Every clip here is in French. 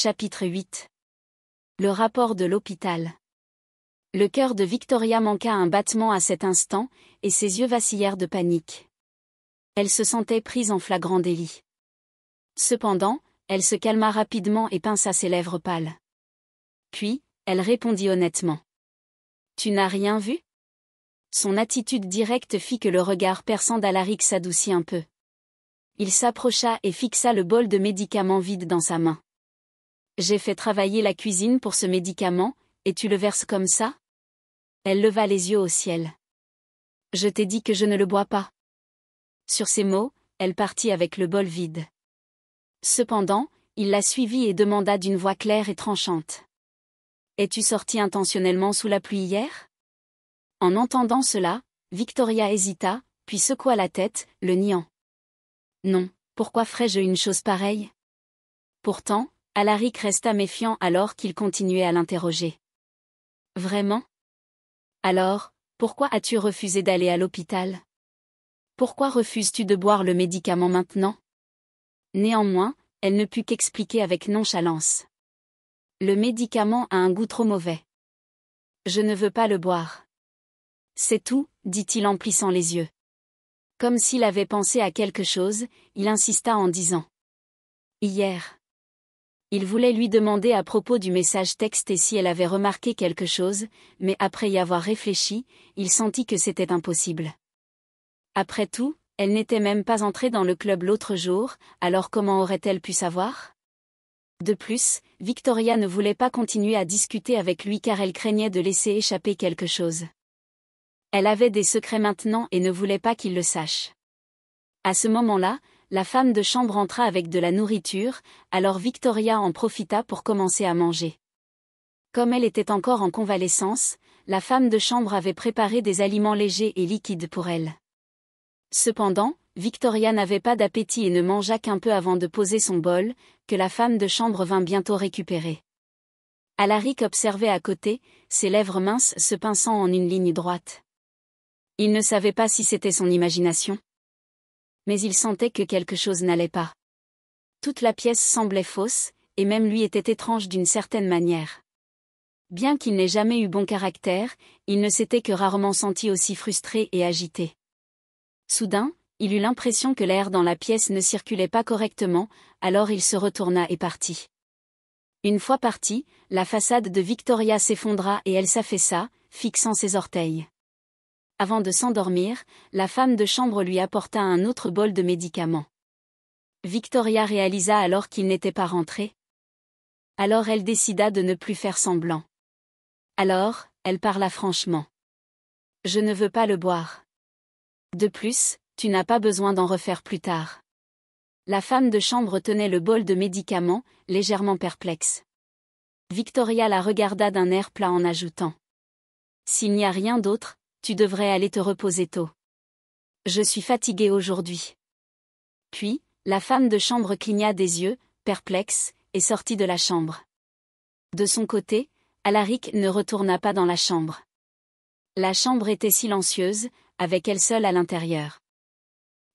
Chapitre 8 Le rapport de l'hôpital Le cœur de Victoria manqua un battement à cet instant, et ses yeux vacillèrent de panique. Elle se sentait prise en flagrant délit. Cependant, elle se calma rapidement et pinça ses lèvres pâles. Puis, elle répondit honnêtement. Tu n'as rien vu Son attitude directe fit que le regard perçant d'Alaric s'adoucit un peu. Il s'approcha et fixa le bol de médicaments vide dans sa main. J'ai fait travailler la cuisine pour ce médicament, et tu le verses comme ça Elle leva les yeux au ciel. Je t'ai dit que je ne le bois pas. Sur ces mots, elle partit avec le bol vide. Cependant, il la suivit et demanda d'une voix claire et tranchante. Es-tu sorti intentionnellement sous la pluie hier En entendant cela, Victoria hésita, puis secoua la tête, le niant. Non, pourquoi ferais-je une chose pareille Pourtant, Alaric resta méfiant alors qu'il continuait à l'interroger. Vraiment Alors, pourquoi as-tu refusé d'aller à l'hôpital Pourquoi refuses-tu de boire le médicament maintenant Néanmoins, elle ne put qu'expliquer avec nonchalance. Le médicament a un goût trop mauvais. Je ne veux pas le boire. C'est tout, dit-il en plissant les yeux. Comme s'il avait pensé à quelque chose, il insista en disant. Hier. Il voulait lui demander à propos du message texte et si elle avait remarqué quelque chose, mais après y avoir réfléchi, il sentit que c'était impossible. Après tout, elle n'était même pas entrée dans le club l'autre jour, alors comment aurait-elle pu savoir De plus, Victoria ne voulait pas continuer à discuter avec lui car elle craignait de laisser échapper quelque chose. Elle avait des secrets maintenant et ne voulait pas qu'il le sache. À ce moment-là, la femme de chambre entra avec de la nourriture, alors Victoria en profita pour commencer à manger. Comme elle était encore en convalescence, la femme de chambre avait préparé des aliments légers et liquides pour elle. Cependant, Victoria n'avait pas d'appétit et ne mangea qu'un peu avant de poser son bol, que la femme de chambre vint bientôt récupérer. Alaric observait à côté, ses lèvres minces se pinçant en une ligne droite. Il ne savait pas si c'était son imagination mais il sentait que quelque chose n'allait pas. Toute la pièce semblait fausse, et même lui était étrange d'une certaine manière. Bien qu'il n'ait jamais eu bon caractère, il ne s'était que rarement senti aussi frustré et agité. Soudain, il eut l'impression que l'air dans la pièce ne circulait pas correctement, alors il se retourna et partit. Une fois parti, la façade de Victoria s'effondra et elle s'affaissa, fixant ses orteils. Avant de s'endormir, la femme de chambre lui apporta un autre bol de médicaments. Victoria réalisa alors qu'il n'était pas rentré. Alors elle décida de ne plus faire semblant. Alors, elle parla franchement. Je ne veux pas le boire. De plus, tu n'as pas besoin d'en refaire plus tard. La femme de chambre tenait le bol de médicaments, légèrement perplexe. Victoria la regarda d'un air plat en ajoutant. S'il n'y a rien d'autre, tu devrais aller te reposer tôt. Je suis fatiguée aujourd'hui. Puis, la femme de chambre cligna des yeux, perplexe, et sortit de la chambre. De son côté, Alaric ne retourna pas dans la chambre. La chambre était silencieuse, avec elle seule à l'intérieur.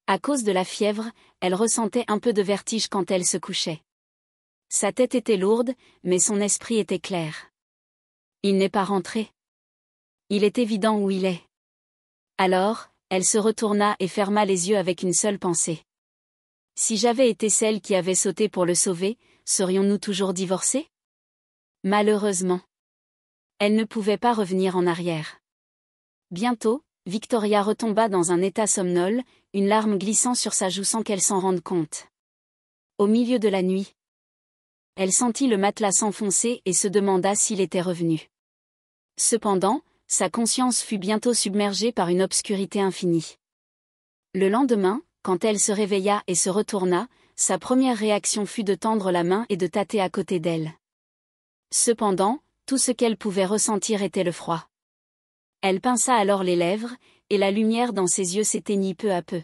À cause de la fièvre, elle ressentait un peu de vertige quand elle se couchait. Sa tête était lourde, mais son esprit était clair. Il n'est pas rentré. Il est évident où il est. Alors, elle se retourna et ferma les yeux avec une seule pensée. Si j'avais été celle qui avait sauté pour le sauver, serions-nous toujours divorcés Malheureusement. Elle ne pouvait pas revenir en arrière. Bientôt, Victoria retomba dans un état somnole, une larme glissant sur sa joue sans qu'elle s'en rende compte. Au milieu de la nuit, elle sentit le matelas s'enfoncer et se demanda s'il était revenu. Cependant, sa conscience fut bientôt submergée par une obscurité infinie. Le lendemain, quand elle se réveilla et se retourna, sa première réaction fut de tendre la main et de tâter à côté d'elle. Cependant, tout ce qu'elle pouvait ressentir était le froid. Elle pinça alors les lèvres, et la lumière dans ses yeux s'éteignit peu à peu.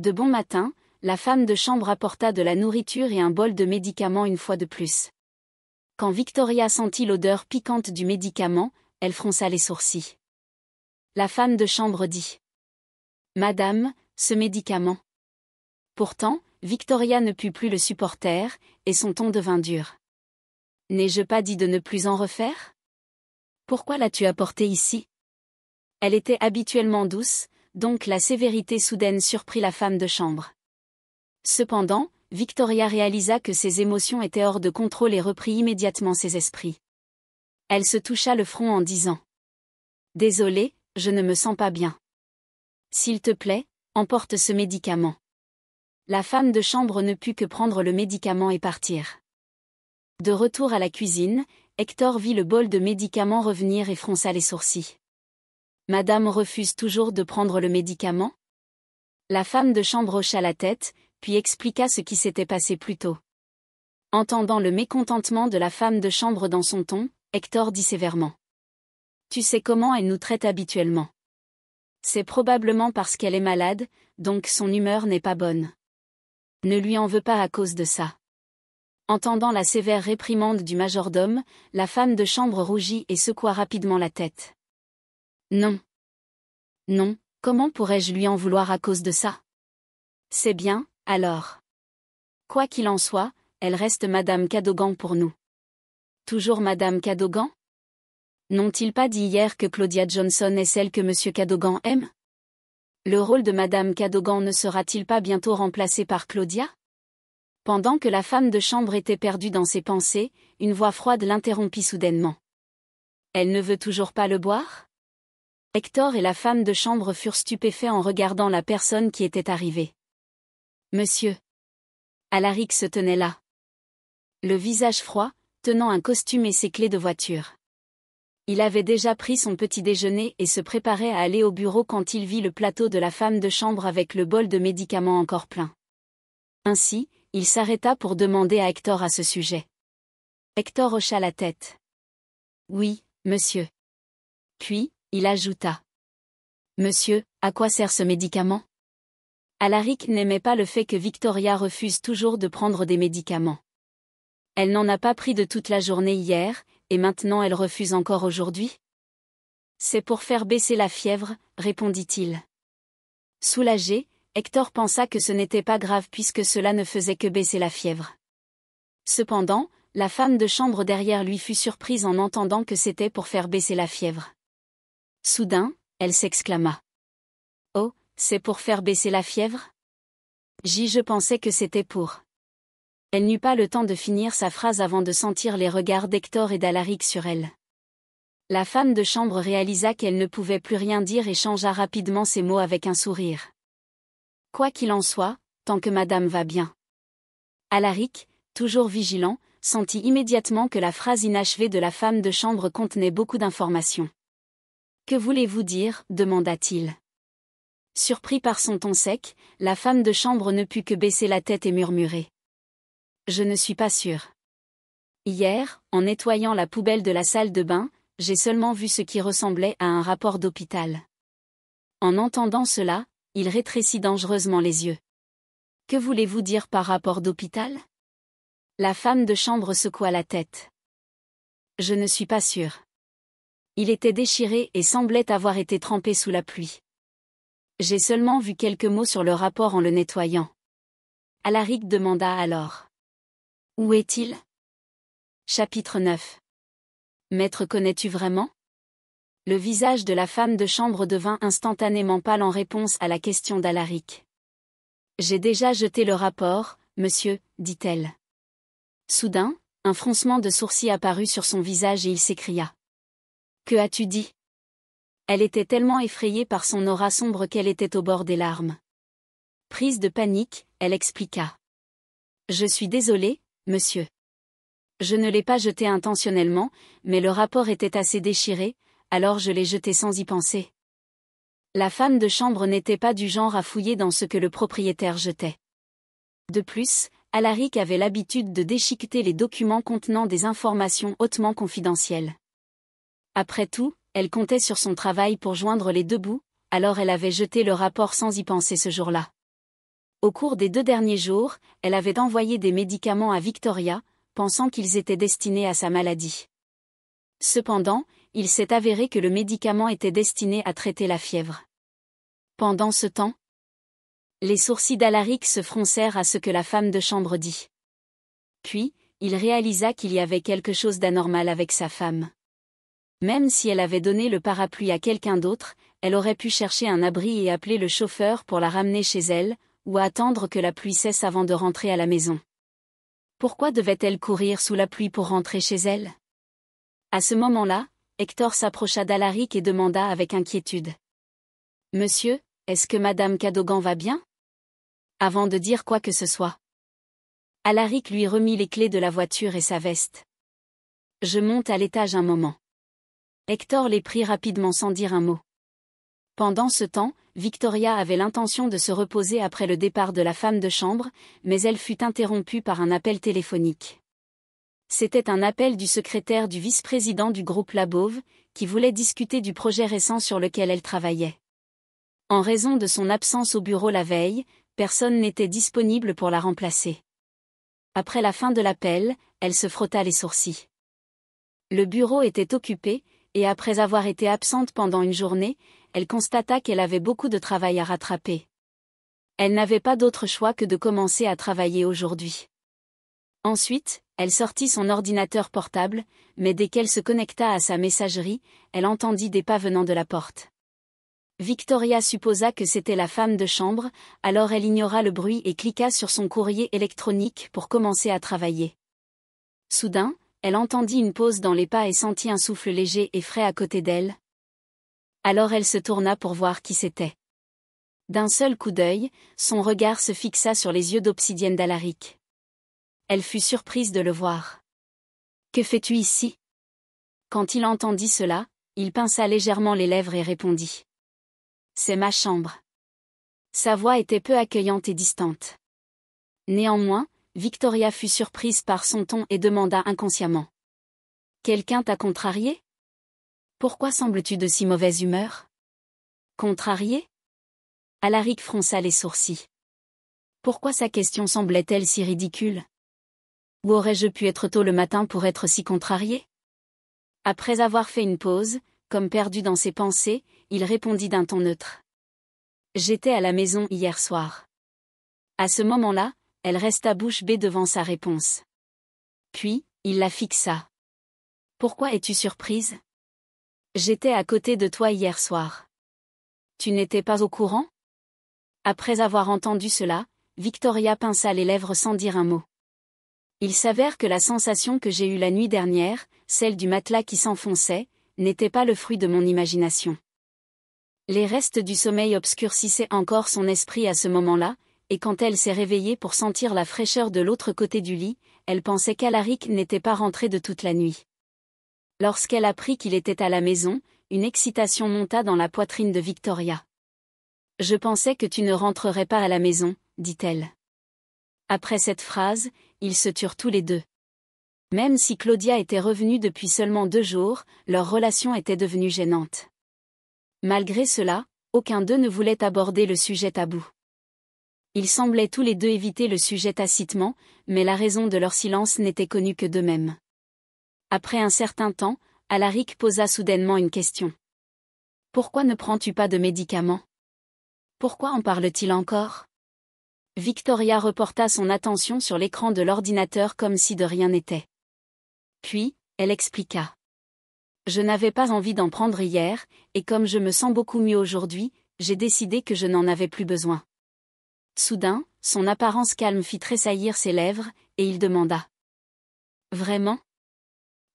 De bon matin, la femme de chambre apporta de la nourriture et un bol de médicaments une fois de plus. Quand Victoria sentit l'odeur piquante du médicament, elle fronça les sourcils. La femme de chambre dit. Madame, ce médicament. Pourtant, Victoria ne put plus le supporter, et son ton devint dur. N'ai-je pas dit de ne plus en refaire Pourquoi l'as-tu apporté ici Elle était habituellement douce, donc la sévérité soudaine surprit la femme de chambre. Cependant, Victoria réalisa que ses émotions étaient hors de contrôle et reprit immédiatement ses esprits. Elle se toucha le front en disant ⁇ Désolée, je ne me sens pas bien. S'il te plaît, emporte ce médicament. ⁇ La femme de chambre ne put que prendre le médicament et partir. De retour à la cuisine, Hector vit le bol de médicaments revenir et fronça les sourcils. Madame refuse toujours de prendre le médicament La femme de chambre hocha la tête, puis expliqua ce qui s'était passé plus tôt. Entendant le mécontentement de la femme de chambre dans son ton, Hector dit sévèrement. Tu sais comment elle nous traite habituellement. C'est probablement parce qu'elle est malade, donc son humeur n'est pas bonne. Ne lui en veux pas à cause de ça. Entendant la sévère réprimande du majordome, la femme de chambre rougit et secoua rapidement la tête. Non. Non, comment pourrais-je lui en vouloir à cause de ça C'est bien, alors. Quoi qu'il en soit, elle reste Madame Cadogan pour nous. Toujours Madame Cadogan N'ont-ils pas dit hier que Claudia Johnson est celle que Monsieur Cadogan aime Le rôle de Madame Cadogan ne sera-t-il pas bientôt remplacé par Claudia Pendant que la femme de chambre était perdue dans ses pensées, une voix froide l'interrompit soudainement. Elle ne veut toujours pas le boire Hector et la femme de chambre furent stupéfaits en regardant la personne qui était arrivée. Monsieur. Alaric se tenait là. Le visage froid, tenant un costume et ses clés de voiture. Il avait déjà pris son petit déjeuner et se préparait à aller au bureau quand il vit le plateau de la femme de chambre avec le bol de médicaments encore plein. Ainsi, il s'arrêta pour demander à Hector à ce sujet. Hector hocha la tête. Oui, monsieur. Puis, il ajouta. Monsieur, à quoi sert ce médicament Alaric n'aimait pas le fait que Victoria refuse toujours de prendre des médicaments. Elle n'en a pas pris de toute la journée hier, et maintenant elle refuse encore aujourd'hui C'est pour faire baisser la fièvre, répondit-il. Soulagé, Hector pensa que ce n'était pas grave puisque cela ne faisait que baisser la fièvre. Cependant, la femme de chambre derrière lui fut surprise en entendant que c'était pour faire baisser la fièvre. Soudain, elle s'exclama. Oh, c'est pour faire baisser la fièvre J'y je pensais que c'était pour. Elle n'eut pas le temps de finir sa phrase avant de sentir les regards d'Hector et d'Alaric sur elle. La femme de chambre réalisa qu'elle ne pouvait plus rien dire et changea rapidement ses mots avec un sourire. Quoi qu'il en soit, tant que madame va bien. Alaric, toujours vigilant, sentit immédiatement que la phrase inachevée de la femme de chambre contenait beaucoup d'informations. Que voulez-vous dire demanda-t-il. Surpris par son ton sec, la femme de chambre ne put que baisser la tête et murmurer. Je ne suis pas sûre. Hier, en nettoyant la poubelle de la salle de bain, j'ai seulement vu ce qui ressemblait à un rapport d'hôpital. En entendant cela, il rétrécit dangereusement les yeux. Que voulez-vous dire par rapport d'hôpital La femme de chambre secoua la tête. Je ne suis pas sûr. Il était déchiré et semblait avoir été trempé sous la pluie. J'ai seulement vu quelques mots sur le rapport en le nettoyant. Alaric demanda alors. Où est-il Chapitre 9 Maître connais-tu vraiment Le visage de la femme de chambre devint instantanément pâle en réponse à la question d'Alaric. J'ai déjà jeté le rapport, monsieur, dit-elle. Soudain, un froncement de sourcil apparut sur son visage et il s'écria. Que as-tu dit Elle était tellement effrayée par son aura sombre qu'elle était au bord des larmes. Prise de panique, elle expliqua. Je suis désolée, monsieur. Je ne l'ai pas jeté intentionnellement, mais le rapport était assez déchiré, alors je l'ai jeté sans y penser. La femme de chambre n'était pas du genre à fouiller dans ce que le propriétaire jetait. De plus, Alaric avait l'habitude de déchiqueter les documents contenant des informations hautement confidentielles. Après tout, elle comptait sur son travail pour joindre les deux bouts, alors elle avait jeté le rapport sans y penser ce jour-là. Au cours des deux derniers jours, elle avait envoyé des médicaments à Victoria, pensant qu'ils étaient destinés à sa maladie. Cependant, il s'est avéré que le médicament était destiné à traiter la fièvre. Pendant ce temps, les sourcils d'Alaric se froncèrent à ce que la femme de chambre dit. Puis, il réalisa qu'il y avait quelque chose d'anormal avec sa femme. Même si elle avait donné le parapluie à quelqu'un d'autre, elle aurait pu chercher un abri et appeler le chauffeur pour la ramener chez elle, ou attendre que la pluie cesse avant de rentrer à la maison. Pourquoi devait-elle courir sous la pluie pour rentrer chez elle À ce moment-là, Hector s'approcha d'Alaric et demanda avec inquiétude. Monsieur, est-ce que Madame Cadogan va bien Avant de dire quoi que ce soit. Alaric lui remit les clés de la voiture et sa veste. Je monte à l'étage un moment. Hector les prit rapidement sans dire un mot. Pendant ce temps, Victoria avait l'intention de se reposer après le départ de la femme de chambre, mais elle fut interrompue par un appel téléphonique. C'était un appel du secrétaire du vice-président du groupe Labove, qui voulait discuter du projet récent sur lequel elle travaillait. En raison de son absence au bureau la veille, personne n'était disponible pour la remplacer. Après la fin de l'appel, elle se frotta les sourcils. Le bureau était occupé, et après avoir été absente pendant une journée, elle constata qu'elle avait beaucoup de travail à rattraper. Elle n'avait pas d'autre choix que de commencer à travailler aujourd'hui. Ensuite, elle sortit son ordinateur portable, mais dès qu'elle se connecta à sa messagerie, elle entendit des pas venant de la porte. Victoria supposa que c'était la femme de chambre, alors elle ignora le bruit et cliqua sur son courrier électronique pour commencer à travailler. Soudain, elle entendit une pause dans les pas et sentit un souffle léger et frais à côté d'elle, alors elle se tourna pour voir qui c'était. D'un seul coup d'œil, son regard se fixa sur les yeux d'obsidienne d'Alaric. Elle fut surprise de le voir. Que fais-tu ici Quand il entendit cela, il pinça légèrement les lèvres et répondit. C'est ma chambre. Sa voix était peu accueillante et distante. Néanmoins, Victoria fut surprise par son ton et demanda inconsciemment. Quelqu'un t'a contrarié pourquoi sembles-tu de si mauvaise humeur Contrarié Alaric fronça les sourcils. Pourquoi sa question semblait-elle si ridicule Où aurais-je pu être tôt le matin pour être si contrarié Après avoir fait une pause, comme perdu dans ses pensées, il répondit d'un ton neutre. J'étais à la maison hier soir. À ce moment-là, elle resta bouche bée devant sa réponse. Puis, il la fixa. Pourquoi es-tu surprise J'étais à côté de toi hier soir. Tu n'étais pas au courant Après avoir entendu cela, Victoria pinça les lèvres sans dire un mot. Il s'avère que la sensation que j'ai eue la nuit dernière, celle du matelas qui s'enfonçait, n'était pas le fruit de mon imagination. Les restes du sommeil obscurcissaient encore son esprit à ce moment-là, et quand elle s'est réveillée pour sentir la fraîcheur de l'autre côté du lit, elle pensait qu'Alaric n'était pas rentré de toute la nuit. Lorsqu'elle apprit qu'il était à la maison, une excitation monta dans la poitrine de Victoria. Je pensais que tu ne rentrerais pas à la maison, dit-elle. Après cette phrase, ils se turent tous les deux. Même si Claudia était revenue depuis seulement deux jours, leur relation était devenue gênante. Malgré cela, aucun d'eux ne voulait aborder le sujet tabou. Ils semblaient tous les deux éviter le sujet tacitement, mais la raison de leur silence n'était connue que d'eux-mêmes. Après un certain temps, Alaric posa soudainement une question. Pourquoi ne prends-tu pas de médicaments Pourquoi en parle-t-il encore Victoria reporta son attention sur l'écran de l'ordinateur comme si de rien n'était. Puis, elle expliqua. Je n'avais pas envie d'en prendre hier, et comme je me sens beaucoup mieux aujourd'hui, j'ai décidé que je n'en avais plus besoin. Soudain, son apparence calme fit tressaillir ses lèvres, et il demanda. Vraiment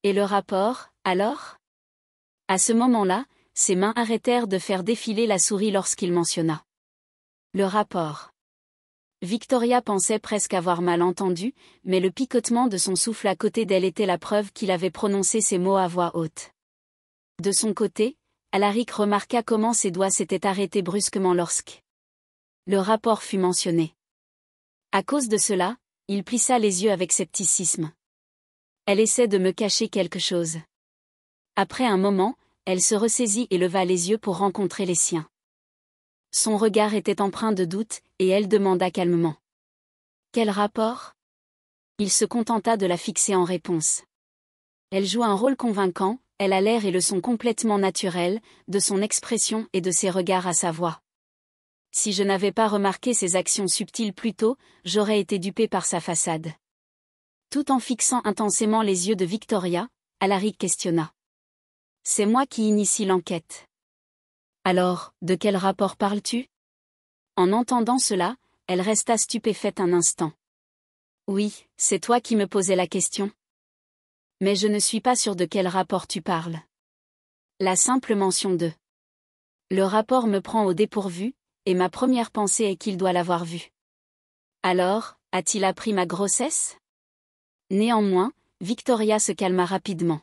et le rapport, alors À ce moment-là, ses mains arrêtèrent de faire défiler la souris lorsqu'il mentionna. Le rapport. Victoria pensait presque avoir mal entendu, mais le picotement de son souffle à côté d'elle était la preuve qu'il avait prononcé ces mots à voix haute. De son côté, Alaric remarqua comment ses doigts s'étaient arrêtés brusquement lorsque le rapport fut mentionné. À cause de cela, il plissa les yeux avec scepticisme. Elle essaie de me cacher quelque chose. Après un moment, elle se ressaisit et leva les yeux pour rencontrer les siens. Son regard était empreint de doute, et elle demanda calmement. Quel rapport Il se contenta de la fixer en réponse. Elle joue un rôle convaincant, elle a l'air et le son complètement naturel, de son expression et de ses regards à sa voix. Si je n'avais pas remarqué ses actions subtiles plus tôt, j'aurais été dupé par sa façade. Tout en fixant intensément les yeux de Victoria, Alaric questionna. C'est moi qui initie l'enquête. Alors, de quel rapport parles-tu En entendant cela, elle resta stupéfaite un instant. Oui, c'est toi qui me posais la question. Mais je ne suis pas sûre de quel rapport tu parles. La simple mention de. Le rapport me prend au dépourvu, et ma première pensée est qu'il doit l'avoir vu. Alors, a-t-il appris ma grossesse Néanmoins, Victoria se calma rapidement.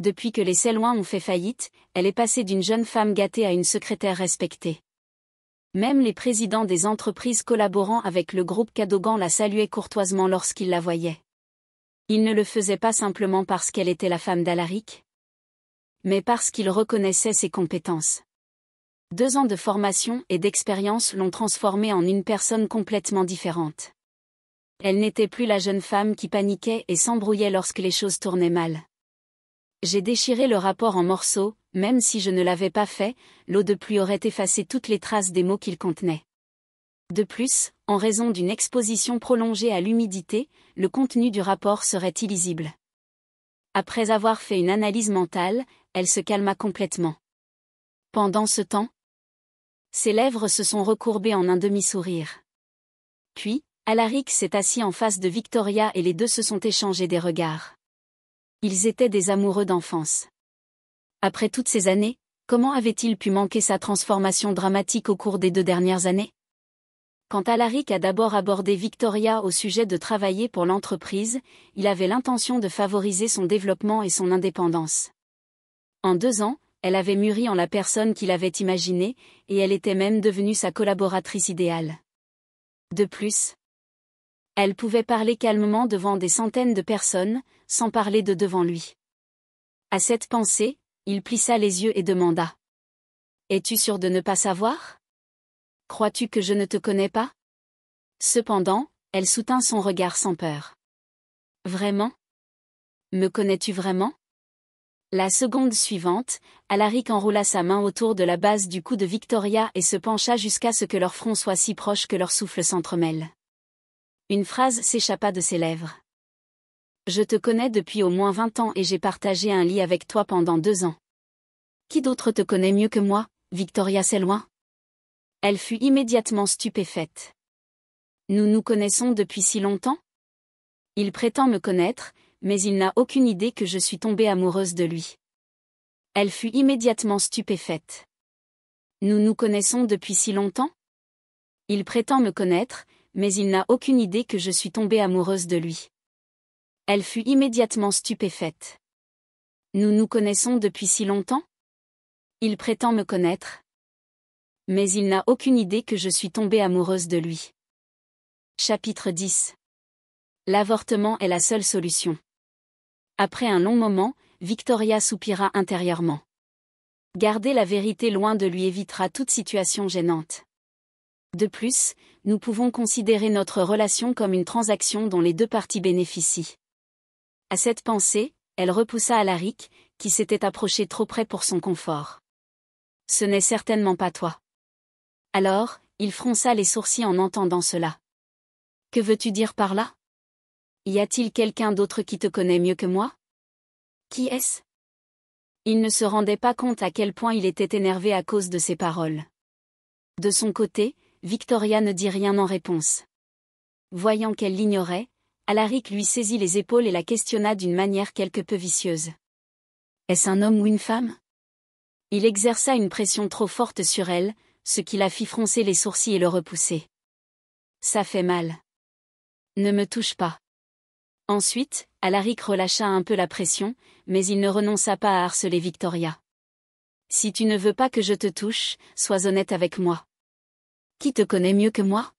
Depuis que les Selwyn ont fait faillite, elle est passée d'une jeune femme gâtée à une secrétaire respectée. Même les présidents des entreprises collaborant avec le groupe Cadogan la saluaient courtoisement lorsqu'ils la voyaient. Ils ne le faisaient pas simplement parce qu'elle était la femme d'Alaric, mais parce qu'ils reconnaissaient ses compétences. Deux ans de formation et d'expérience l'ont transformée en une personne complètement différente. Elle n'était plus la jeune femme qui paniquait et s'embrouillait lorsque les choses tournaient mal. J'ai déchiré le rapport en morceaux, même si je ne l'avais pas fait, l'eau de pluie aurait effacé toutes les traces des mots qu'il contenait. De plus, en raison d'une exposition prolongée à l'humidité, le contenu du rapport serait illisible. Après avoir fait une analyse mentale, elle se calma complètement. Pendant ce temps, ses lèvres se sont recourbées en un demi-sourire. Puis, Alaric s'est assis en face de Victoria et les deux se sont échangés des regards. Ils étaient des amoureux d'enfance. Après toutes ces années, comment avait-il pu manquer sa transformation dramatique au cours des deux dernières années Quand Alaric a d'abord abordé Victoria au sujet de travailler pour l'entreprise, il avait l'intention de favoriser son développement et son indépendance. En deux ans, elle avait mûri en la personne qu'il avait imaginée, et elle était même devenue sa collaboratrice idéale. De plus, elle pouvait parler calmement devant des centaines de personnes, sans parler de devant lui. À cette pensée, il plissa les yeux et demanda. Es-tu sûr de ne pas savoir Crois-tu que je ne te connais pas Cependant, elle soutint son regard sans peur. Vraiment Me connais-tu vraiment La seconde suivante, Alaric enroula sa main autour de la base du cou de Victoria et se pencha jusqu'à ce que leur front soit si proche que leur souffle s'entremêle. Une phrase s'échappa de ses lèvres. Je te connais depuis au moins vingt ans et j'ai partagé un lit avec toi pendant deux ans. Qui d'autre te connaît mieux que moi, Victoria Selwyn Elle fut immédiatement stupéfaite. Nous nous connaissons depuis si longtemps Il prétend me connaître, mais il n'a aucune idée que je suis tombée amoureuse de lui. Elle fut immédiatement stupéfaite. Nous nous connaissons depuis si longtemps Il prétend me connaître, mais il n'a aucune idée que je suis tombée amoureuse de lui. Elle fut immédiatement stupéfaite. Nous nous connaissons depuis si longtemps Il prétend me connaître. Mais il n'a aucune idée que je suis tombée amoureuse de lui. Chapitre 10 L'avortement est la seule solution. Après un long moment, Victoria soupira intérieurement. Garder la vérité loin de lui évitera toute situation gênante. De plus, nous pouvons considérer notre relation comme une transaction dont les deux parties bénéficient. À cette pensée, elle repoussa Alaric, qui s'était approché trop près pour son confort. Ce n'est certainement pas toi. Alors, il fronça les sourcils en entendant cela. Que veux-tu dire par là Y a-t-il quelqu'un d'autre qui te connaît mieux que moi Qui est-ce Il ne se rendait pas compte à quel point il était énervé à cause de ses paroles. De son côté, Victoria ne dit rien en réponse. Voyant qu'elle l'ignorait, Alaric lui saisit les épaules et la questionna d'une manière quelque peu vicieuse. Est-ce un homme ou une femme Il exerça une pression trop forte sur elle, ce qui la fit froncer les sourcils et le repousser. Ça fait mal. Ne me touche pas. Ensuite, Alaric relâcha un peu la pression, mais il ne renonça pas à harceler Victoria. Si tu ne veux pas que je te touche, sois honnête avec moi. Qui te connaît mieux que moi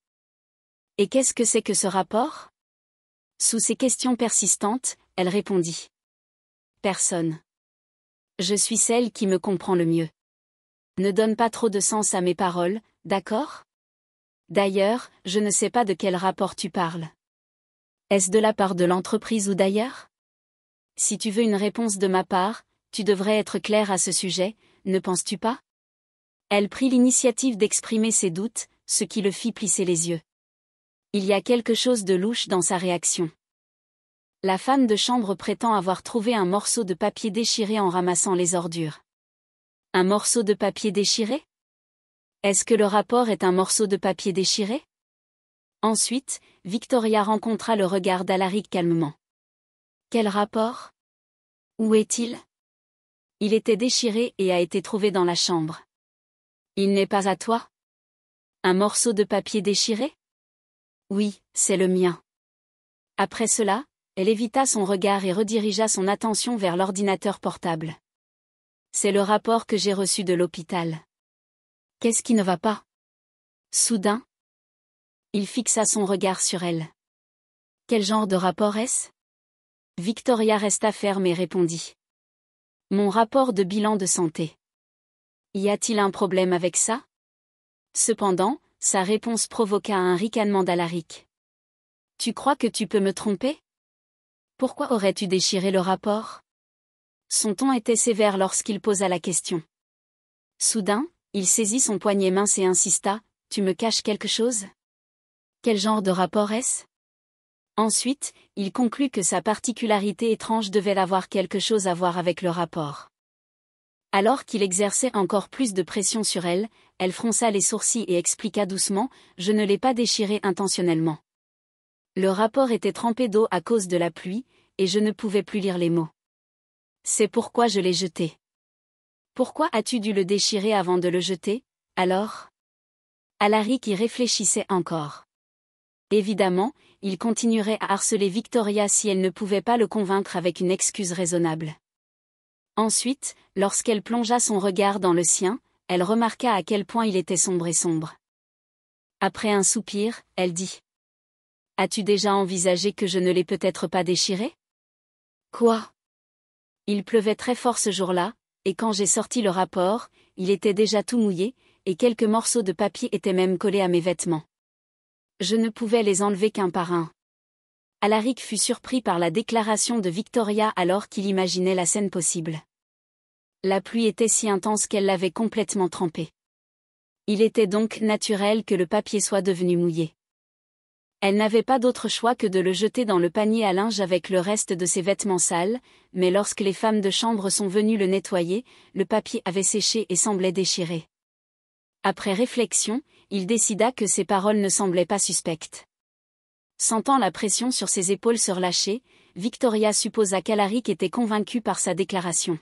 Et qu'est-ce que c'est que ce rapport Sous ces questions persistantes, elle répondit. Personne. Je suis celle qui me comprend le mieux. Ne donne pas trop de sens à mes paroles, d'accord D'ailleurs, je ne sais pas de quel rapport tu parles. Est-ce de la part de l'entreprise ou d'ailleurs Si tu veux une réponse de ma part, tu devrais être clair à ce sujet, ne penses-tu pas elle prit l'initiative d'exprimer ses doutes, ce qui le fit plisser les yeux. Il y a quelque chose de louche dans sa réaction. La femme de chambre prétend avoir trouvé un morceau de papier déchiré en ramassant les ordures. Un morceau de papier déchiré Est-ce que le rapport est un morceau de papier déchiré Ensuite, Victoria rencontra le regard d'Alaric calmement. Quel rapport Où est-il Il était déchiré et a été trouvé dans la chambre. Il n'est pas à toi Un morceau de papier déchiré Oui, c'est le mien. Après cela, elle évita son regard et redirigea son attention vers l'ordinateur portable. C'est le rapport que j'ai reçu de l'hôpital. Qu'est-ce qui ne va pas Soudain, il fixa son regard sur elle. Quel genre de rapport est-ce Victoria resta ferme et répondit. Mon rapport de bilan de santé. Y a-t-il un problème avec ça Cependant, sa réponse provoqua un ricanement d'Alaric. Tu crois que tu peux me tromper Pourquoi aurais-tu déchiré le rapport Son ton était sévère lorsqu'il posa la question. Soudain, il saisit son poignet mince et insista, Tu me caches quelque chose Quel genre de rapport est-ce Ensuite, il conclut que sa particularité étrange devait avoir quelque chose à voir avec le rapport. Alors qu'il exerçait encore plus de pression sur elle, elle fronça les sourcils et expliqua doucement Je ne l'ai pas déchiré intentionnellement. Le rapport était trempé d'eau à cause de la pluie, et je ne pouvais plus lire les mots. C'est pourquoi je l'ai jeté. Pourquoi as-tu dû le déchirer avant de le jeter, alors Alaric y réfléchissait encore. Évidemment, il continuerait à harceler Victoria si elle ne pouvait pas le convaincre avec une excuse raisonnable. Ensuite, lorsqu'elle plongea son regard dans le sien, elle remarqua à quel point il était sombre et sombre. Après un soupir, elle dit ⁇ As-tu déjà envisagé que je ne l'ai peut-être pas déchiré ?⁇ Quoi Il pleuvait très fort ce jour-là, et quand j'ai sorti le rapport, il était déjà tout mouillé, et quelques morceaux de papier étaient même collés à mes vêtements. Je ne pouvais les enlever qu'un par un. Alaric fut surpris par la déclaration de Victoria alors qu'il imaginait la scène possible. La pluie était si intense qu'elle l'avait complètement trempé. Il était donc naturel que le papier soit devenu mouillé. Elle n'avait pas d'autre choix que de le jeter dans le panier à linge avec le reste de ses vêtements sales, mais lorsque les femmes de chambre sont venues le nettoyer, le papier avait séché et semblait déchiré. Après réflexion, il décida que ses paroles ne semblaient pas suspectes. Sentant la pression sur ses épaules se relâcher, Victoria supposa qu'Alaric était convaincu par sa déclaration.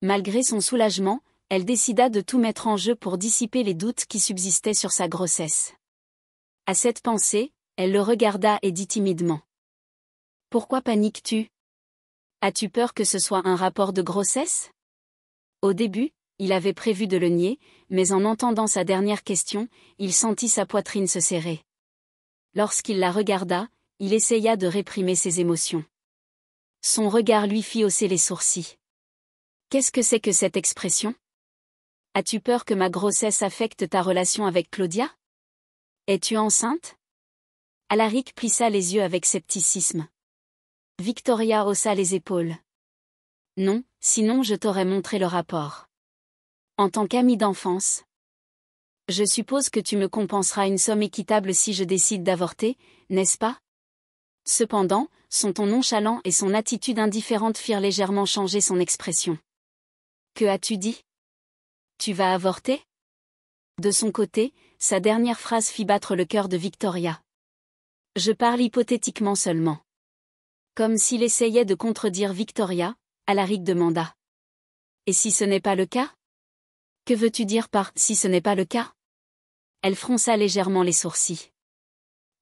Malgré son soulagement, elle décida de tout mettre en jeu pour dissiper les doutes qui subsistaient sur sa grossesse. À cette pensée, elle le regarda et dit timidement. Pourquoi paniques-tu As-tu peur que ce soit un rapport de grossesse Au début, il avait prévu de le nier, mais en entendant sa dernière question, il sentit sa poitrine se serrer. Lorsqu'il la regarda, il essaya de réprimer ses émotions. Son regard lui fit hausser les sourcils. Qu'est-ce que c'est que cette expression As-tu peur que ma grossesse affecte ta relation avec Claudia Es-tu enceinte Alaric plissa les yeux avec scepticisme. Victoria haussa les épaules. Non, sinon je t'aurais montré le rapport. En tant qu'ami d'enfance, je suppose que tu me compenseras une somme équitable si je décide d'avorter, n'est-ce pas Cependant, son ton nonchalant et son attitude indifférente firent légèrement changer son expression. Que as-tu dit Tu vas avorter De son côté, sa dernière phrase fit battre le cœur de Victoria. Je parle hypothétiquement seulement. Comme s'il essayait de contredire Victoria, Alaric demanda. Et si ce n'est pas le cas Que veux-tu dire par si ce n'est pas le cas elle fronça légèrement les sourcils.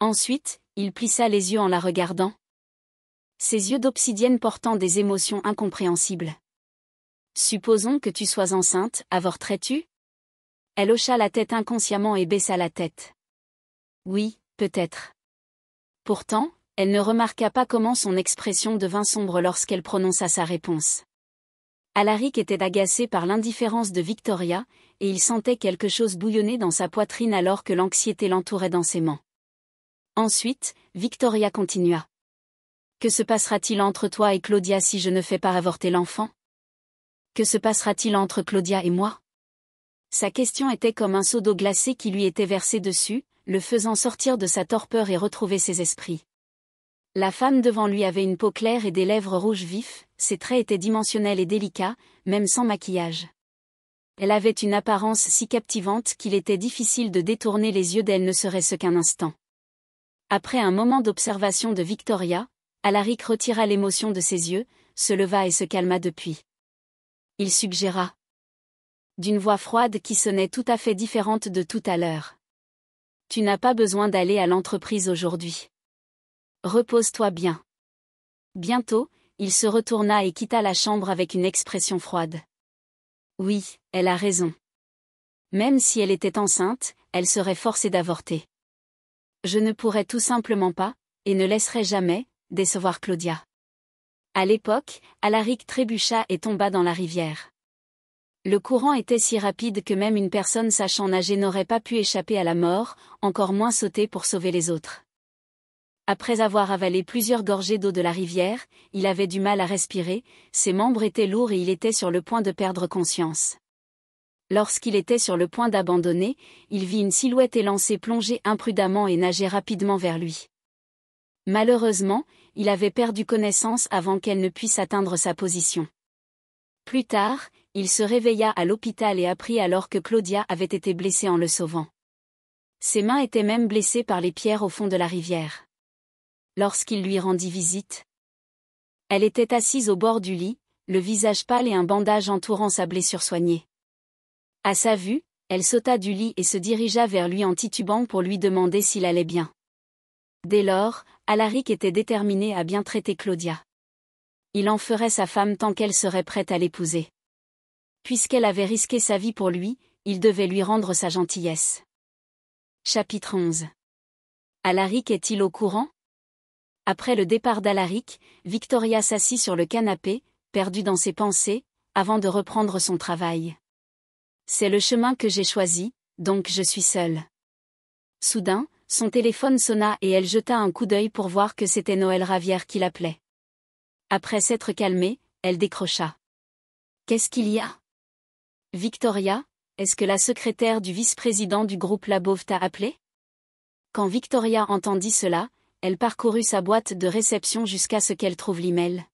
Ensuite, il plissa les yeux en la regardant. Ses yeux d'obsidienne portant des émotions incompréhensibles. Supposons que tu sois enceinte, avorterais-tu Elle hocha la tête inconsciemment et baissa la tête. Oui, peut-être. Pourtant, elle ne remarqua pas comment son expression devint sombre lorsqu'elle prononça sa réponse. Alaric était agacé par l'indifférence de Victoria, et il sentait quelque chose bouillonner dans sa poitrine alors que l'anxiété l'entourait densément. Ensuite, Victoria continua. Que se passera-t-il entre toi et Claudia si je ne fais pas avorter l'enfant Que se passera-t-il entre Claudia et moi Sa question était comme un seau d'eau glacée qui lui était versé dessus, le faisant sortir de sa torpeur et retrouver ses esprits. La femme devant lui avait une peau claire et des lèvres rouges vifs, ses traits étaient dimensionnels et délicats, même sans maquillage elle avait une apparence si captivante qu'il était difficile de détourner les yeux d'elle ne serait-ce qu'un instant. Après un moment d'observation de Victoria, Alaric retira l'émotion de ses yeux, se leva et se calma depuis. Il suggéra. D'une voix froide qui sonnait tout à fait différente de tout à l'heure. Tu n'as pas besoin d'aller à l'entreprise aujourd'hui. Repose-toi bien. Bientôt, il se retourna et quitta la chambre avec une expression froide. Oui, elle a raison. Même si elle était enceinte, elle serait forcée d'avorter. Je ne pourrais tout simplement pas, et ne laisserai jamais, décevoir Claudia. À l'époque, Alaric trébucha et tomba dans la rivière. Le courant était si rapide que même une personne sachant nager n'aurait pas pu échapper à la mort, encore moins sauter pour sauver les autres. Après avoir avalé plusieurs gorgées d'eau de la rivière, il avait du mal à respirer, ses membres étaient lourds et il était sur le point de perdre conscience. Lorsqu'il était sur le point d'abandonner, il vit une silhouette élancée plonger imprudemment et nager rapidement vers lui. Malheureusement, il avait perdu connaissance avant qu'elle ne puisse atteindre sa position. Plus tard, il se réveilla à l'hôpital et apprit alors que Claudia avait été blessée en le sauvant. Ses mains étaient même blessées par les pierres au fond de la rivière lorsqu'il lui rendit visite. Elle était assise au bord du lit, le visage pâle et un bandage entourant sa blessure soignée. À sa vue, elle sauta du lit et se dirigea vers lui en titubant pour lui demander s'il allait bien. Dès lors, Alaric était déterminé à bien traiter Claudia. Il en ferait sa femme tant qu'elle serait prête à l'épouser. Puisqu'elle avait risqué sa vie pour lui, il devait lui rendre sa gentillesse. Chapitre 11 Alaric est-il au courant après le départ d'Alaric, Victoria s'assit sur le canapé, perdue dans ses pensées, avant de reprendre son travail. C'est le chemin que j'ai choisi, donc je suis seule. Soudain, son téléphone sonna et elle jeta un coup d'œil pour voir que c'était Noël Ravière qui l'appelait. Après s'être calmée, elle décrocha. Qu'est-ce qu'il y a Victoria, est-ce que la secrétaire du vice-président du groupe Labov t'a appelé Quand Victoria entendit cela, elle parcourut sa boîte de réception jusqu'à ce qu'elle trouve l'email.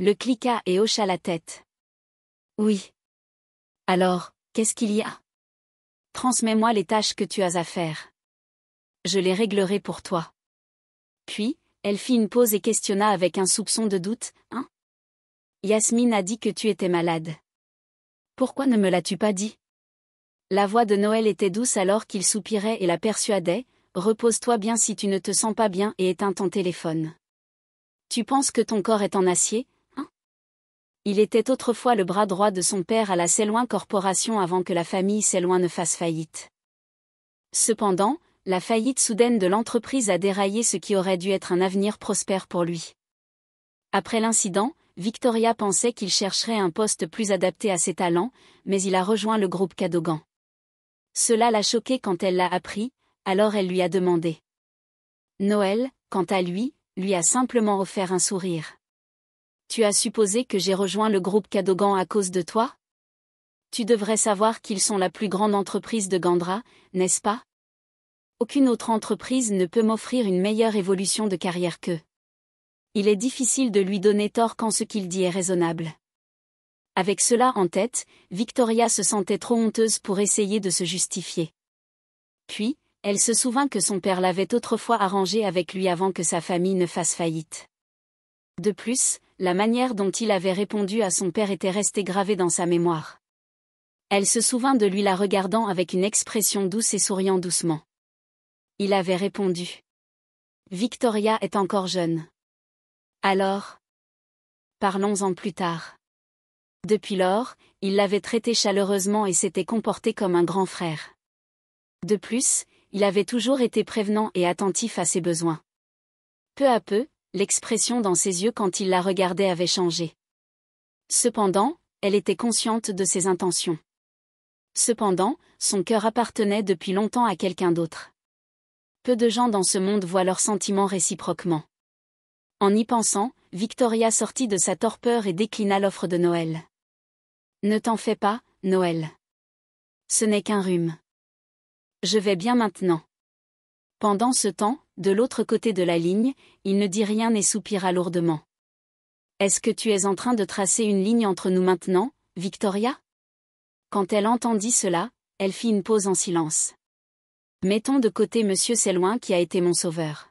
Le cliqua et hocha la tête. Oui. Alors, qu'est-ce qu'il y a Transmets-moi les tâches que tu as à faire. Je les réglerai pour toi. Puis, elle fit une pause et questionna avec un soupçon de doute, hein Yasmine a dit que tu étais malade. Pourquoi ne me l'as-tu pas dit La voix de Noël était douce alors qu'il soupirait et la persuadait, repose-toi bien si tu ne te sens pas bien et éteins ton téléphone. Tu penses que ton corps est en acier, hein Il était autrefois le bras droit de son père à la Céloin Corporation avant que la famille Céloin ne fasse faillite. Cependant, la faillite soudaine de l'entreprise a déraillé ce qui aurait dû être un avenir prospère pour lui. Après l'incident, Victoria pensait qu'il chercherait un poste plus adapté à ses talents, mais il a rejoint le groupe Cadogan. Cela l'a choqué quand elle l'a appris, alors elle lui a demandé. Noël, quant à lui, lui a simplement offert un sourire. Tu as supposé que j'ai rejoint le groupe Cadogan à cause de toi Tu devrais savoir qu'ils sont la plus grande entreprise de Gandra, n'est-ce pas Aucune autre entreprise ne peut m'offrir une meilleure évolution de carrière qu'eux. Il est difficile de lui donner tort quand ce qu'il dit est raisonnable. Avec cela en tête, Victoria se sentait trop honteuse pour essayer de se justifier. Puis, elle se souvint que son père l'avait autrefois arrangé avec lui avant que sa famille ne fasse faillite. De plus, la manière dont il avait répondu à son père était restée gravée dans sa mémoire. Elle se souvint de lui la regardant avec une expression douce et souriant doucement. Il avait répondu. Victoria est encore jeune. Alors Parlons-en plus tard. Depuis lors, il l'avait traitée chaleureusement et s'était comporté comme un grand frère. De plus, il avait toujours été prévenant et attentif à ses besoins. Peu à peu, l'expression dans ses yeux quand il la regardait avait changé. Cependant, elle était consciente de ses intentions. Cependant, son cœur appartenait depuis longtemps à quelqu'un d'autre. Peu de gens dans ce monde voient leurs sentiments réciproquement. En y pensant, Victoria sortit de sa torpeur et déclina l'offre de Noël. Ne t'en fais pas, Noël. Ce n'est qu'un rhume. Je vais bien maintenant. Pendant ce temps, de l'autre côté de la ligne, il ne dit rien et soupira lourdement. Est-ce que tu es en train de tracer une ligne entre nous maintenant, Victoria Quand elle entendit cela, elle fit une pause en silence. Mettons de côté Monsieur Selouin qui a été mon sauveur.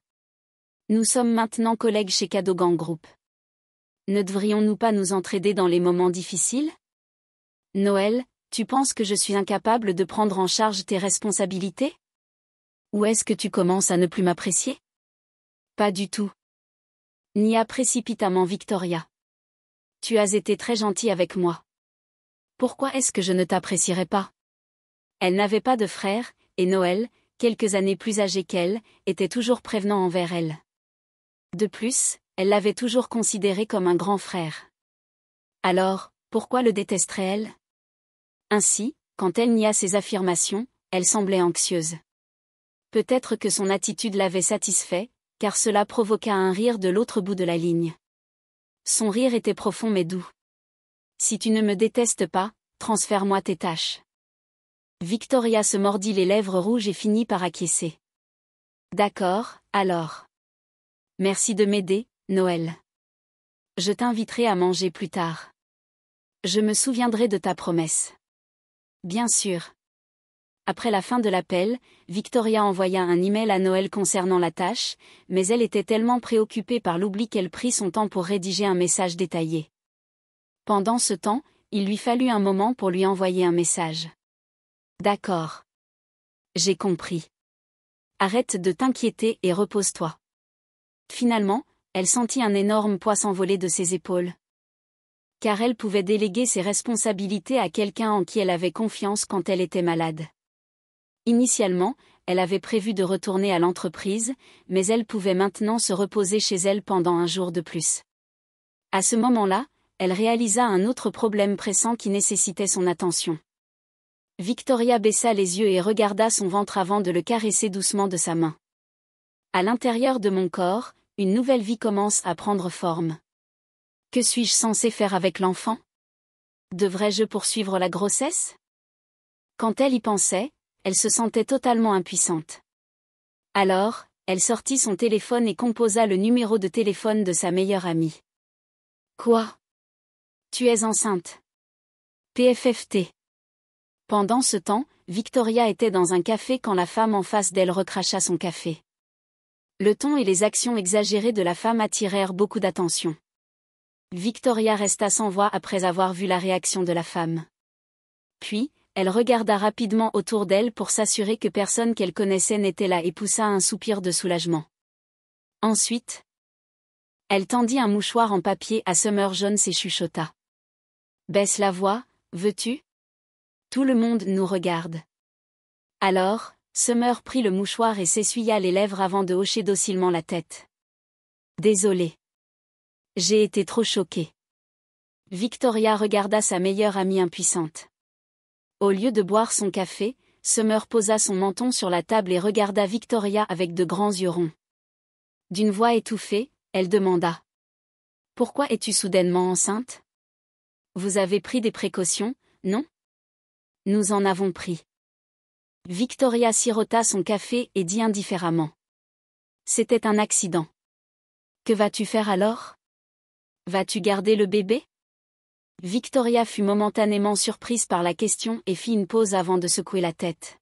Nous sommes maintenant collègues chez Cadogan Group. Ne devrions-nous pas nous entraider dans les moments difficiles Noël, tu penses que je suis incapable de prendre en charge tes responsabilités Ou est-ce que tu commences à ne plus m'apprécier Pas du tout. Nia précipitamment Victoria. Tu as été très gentil avec moi. Pourquoi est-ce que je ne t'apprécierais pas Elle n'avait pas de frère, et Noël, quelques années plus âgé qu'elle, était toujours prévenant envers elle. De plus, elle l'avait toujours considéré comme un grand frère. Alors, pourquoi le détesterait-elle ainsi, quand elle nia ses affirmations, elle semblait anxieuse. Peut-être que son attitude l'avait satisfait, car cela provoqua un rire de l'autre bout de la ligne. Son rire était profond mais doux. Si tu ne me détestes pas, transfère-moi tes tâches. Victoria se mordit les lèvres rouges et finit par acquiescer. D'accord, alors. Merci de m'aider, Noël. Je t'inviterai à manger plus tard. Je me souviendrai de ta promesse. Bien sûr. Après la fin de l'appel, Victoria envoya un email à Noël concernant la tâche, mais elle était tellement préoccupée par l'oubli qu'elle prit son temps pour rédiger un message détaillé. Pendant ce temps, il lui fallut un moment pour lui envoyer un message. D'accord. J'ai compris. Arrête de t'inquiéter et repose-toi. Finalement, elle sentit un énorme poids s'envoler de ses épaules car elle pouvait déléguer ses responsabilités à quelqu'un en qui elle avait confiance quand elle était malade. Initialement, elle avait prévu de retourner à l'entreprise, mais elle pouvait maintenant se reposer chez elle pendant un jour de plus. À ce moment-là, elle réalisa un autre problème pressant qui nécessitait son attention. Victoria baissa les yeux et regarda son ventre avant de le caresser doucement de sa main. À l'intérieur de mon corps, une nouvelle vie commence à prendre forme. Que suis-je censé faire avec l'enfant Devrais-je poursuivre la grossesse Quand elle y pensait, elle se sentait totalement impuissante. Alors, elle sortit son téléphone et composa le numéro de téléphone de sa meilleure amie. Quoi Tu es enceinte. PFFT. Pendant ce temps, Victoria était dans un café quand la femme en face d'elle recracha son café. Le ton et les actions exagérées de la femme attirèrent beaucoup d'attention. Victoria resta sans voix après avoir vu la réaction de la femme. Puis, elle regarda rapidement autour d'elle pour s'assurer que personne qu'elle connaissait n'était là et poussa un soupir de soulagement. Ensuite, elle tendit un mouchoir en papier à Summer Jones et chuchota. Baisse la voix, veux-tu Tout le monde nous regarde. Alors, Summer prit le mouchoir et s'essuya les lèvres avant de hocher docilement la tête. Désolée. J'ai été trop choquée. Victoria regarda sa meilleure amie impuissante. Au lieu de boire son café, Summer posa son menton sur la table et regarda Victoria avec de grands yeux ronds. D'une voix étouffée, elle demanda. Pourquoi es-tu soudainement enceinte Vous avez pris des précautions, non Nous en avons pris. Victoria sirota son café et dit indifféremment. C'était un accident. Que vas-tu faire alors Vas-tu garder le bébé Victoria fut momentanément surprise par la question et fit une pause avant de secouer la tête.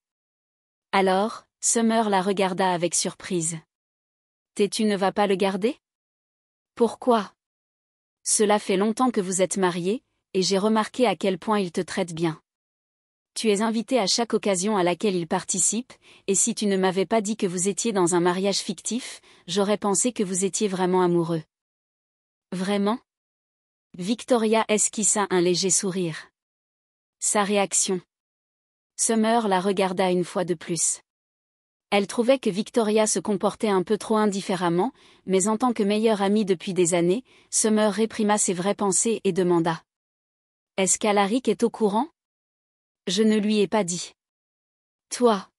Alors, Summer la regarda avec surprise. T'es tu ne vas pas le garder Pourquoi Cela fait longtemps que vous êtes mariés, et j'ai remarqué à quel point il te traite bien. Tu es invité à chaque occasion à laquelle il participe, et si tu ne m'avais pas dit que vous étiez dans un mariage fictif, j'aurais pensé que vous étiez vraiment amoureux. Vraiment Victoria esquissa un léger sourire. Sa réaction. Summer la regarda une fois de plus. Elle trouvait que Victoria se comportait un peu trop indifféremment, mais en tant que meilleure amie depuis des années, Summer réprima ses vraies pensées et demanda. Est-ce qu'Alaric est au courant Je ne lui ai pas dit. Toi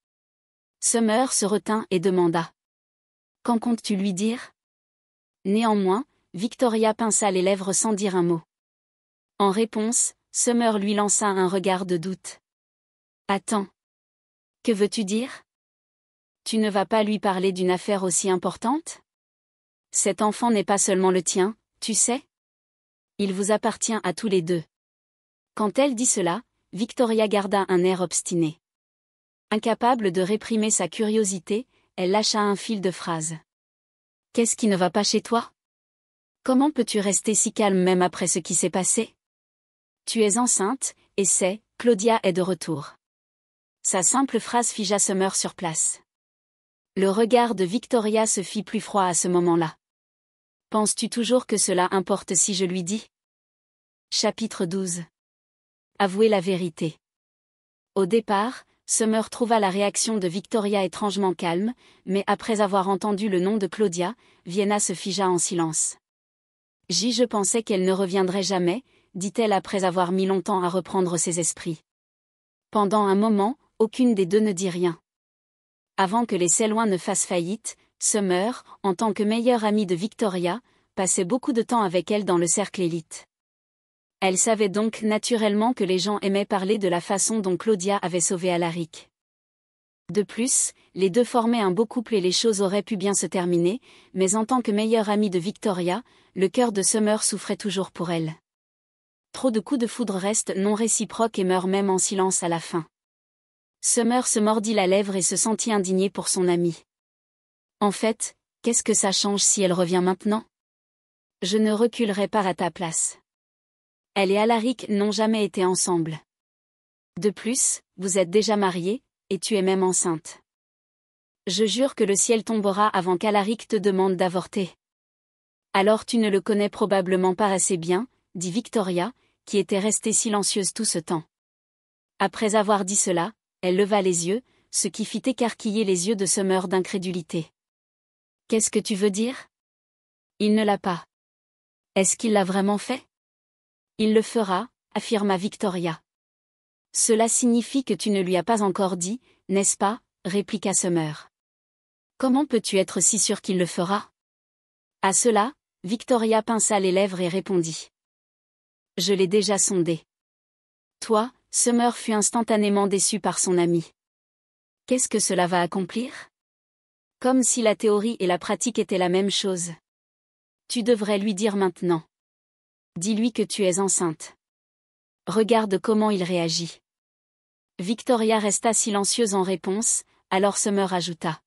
Summer se retint et demanda. Qu'en comptes-tu lui dire Néanmoins, Victoria pinça les lèvres sans dire un mot. En réponse, Summer lui lança un regard de doute. Attends. Que veux-tu dire Tu ne vas pas lui parler d'une affaire aussi importante Cet enfant n'est pas seulement le tien, tu sais Il vous appartient à tous les deux. Quand elle dit cela, Victoria garda un air obstiné. Incapable de réprimer sa curiosité, elle lâcha un fil de phrase. Qu'est-ce qui ne va pas chez toi Comment peux-tu rester si calme même après ce qui s'est passé Tu es enceinte, et c'est, Claudia est de retour. Sa simple phrase figea Summer sur place. Le regard de Victoria se fit plus froid à ce moment-là. Penses-tu toujours que cela importe si je lui dis Chapitre 12 Avouer la vérité. Au départ, Summer trouva la réaction de Victoria étrangement calme, mais après avoir entendu le nom de Claudia, Vienna se figea en silence. « J'y Je pensais qu'elle ne reviendrait jamais, dit-elle après avoir mis longtemps à reprendre ses esprits. Pendant un moment, aucune des deux ne dit rien. Avant que les Selouins ne fassent faillite, Summer, en tant que meilleure amie de Victoria, passait beaucoup de temps avec elle dans le cercle élite. Elle savait donc naturellement que les gens aimaient parler de la façon dont Claudia avait sauvé Alaric. De plus, les deux formaient un beau couple et les choses auraient pu bien se terminer, mais en tant que meilleure amie de Victoria, le cœur de Summer souffrait toujours pour elle. Trop de coups de foudre restent non réciproques et meurent même en silence à la fin. Summer se mordit la lèvre et se sentit indignée pour son amie. En fait, qu'est-ce que ça change si elle revient maintenant Je ne reculerai pas à ta place. Elle et Alaric n'ont jamais été ensemble. De plus, vous êtes déjà mariés, et tu es même enceinte. Je jure que le ciel tombera avant qu'Alaric te demande d'avorter. Alors tu ne le connais probablement pas assez bien, dit Victoria, qui était restée silencieuse tout ce temps. Après avoir dit cela, elle leva les yeux, ce qui fit écarquiller les yeux de Summer d'incrédulité. Qu'est-ce que tu veux dire Il ne l'a pas. Est-ce qu'il l'a vraiment fait Il le fera, affirma Victoria. Cela signifie que tu ne lui as pas encore dit, n'est-ce pas répliqua Summer. Comment peux-tu être si sûr qu'il le fera À cela, Victoria pinça les lèvres et répondit. Je l'ai déjà sondé. Toi, Summer fut instantanément déçu par son ami. Qu'est-ce que cela va accomplir Comme si la théorie et la pratique étaient la même chose. Tu devrais lui dire maintenant. Dis-lui que tu es enceinte. Regarde comment il réagit. Victoria resta silencieuse en réponse, alors Summer ajouta.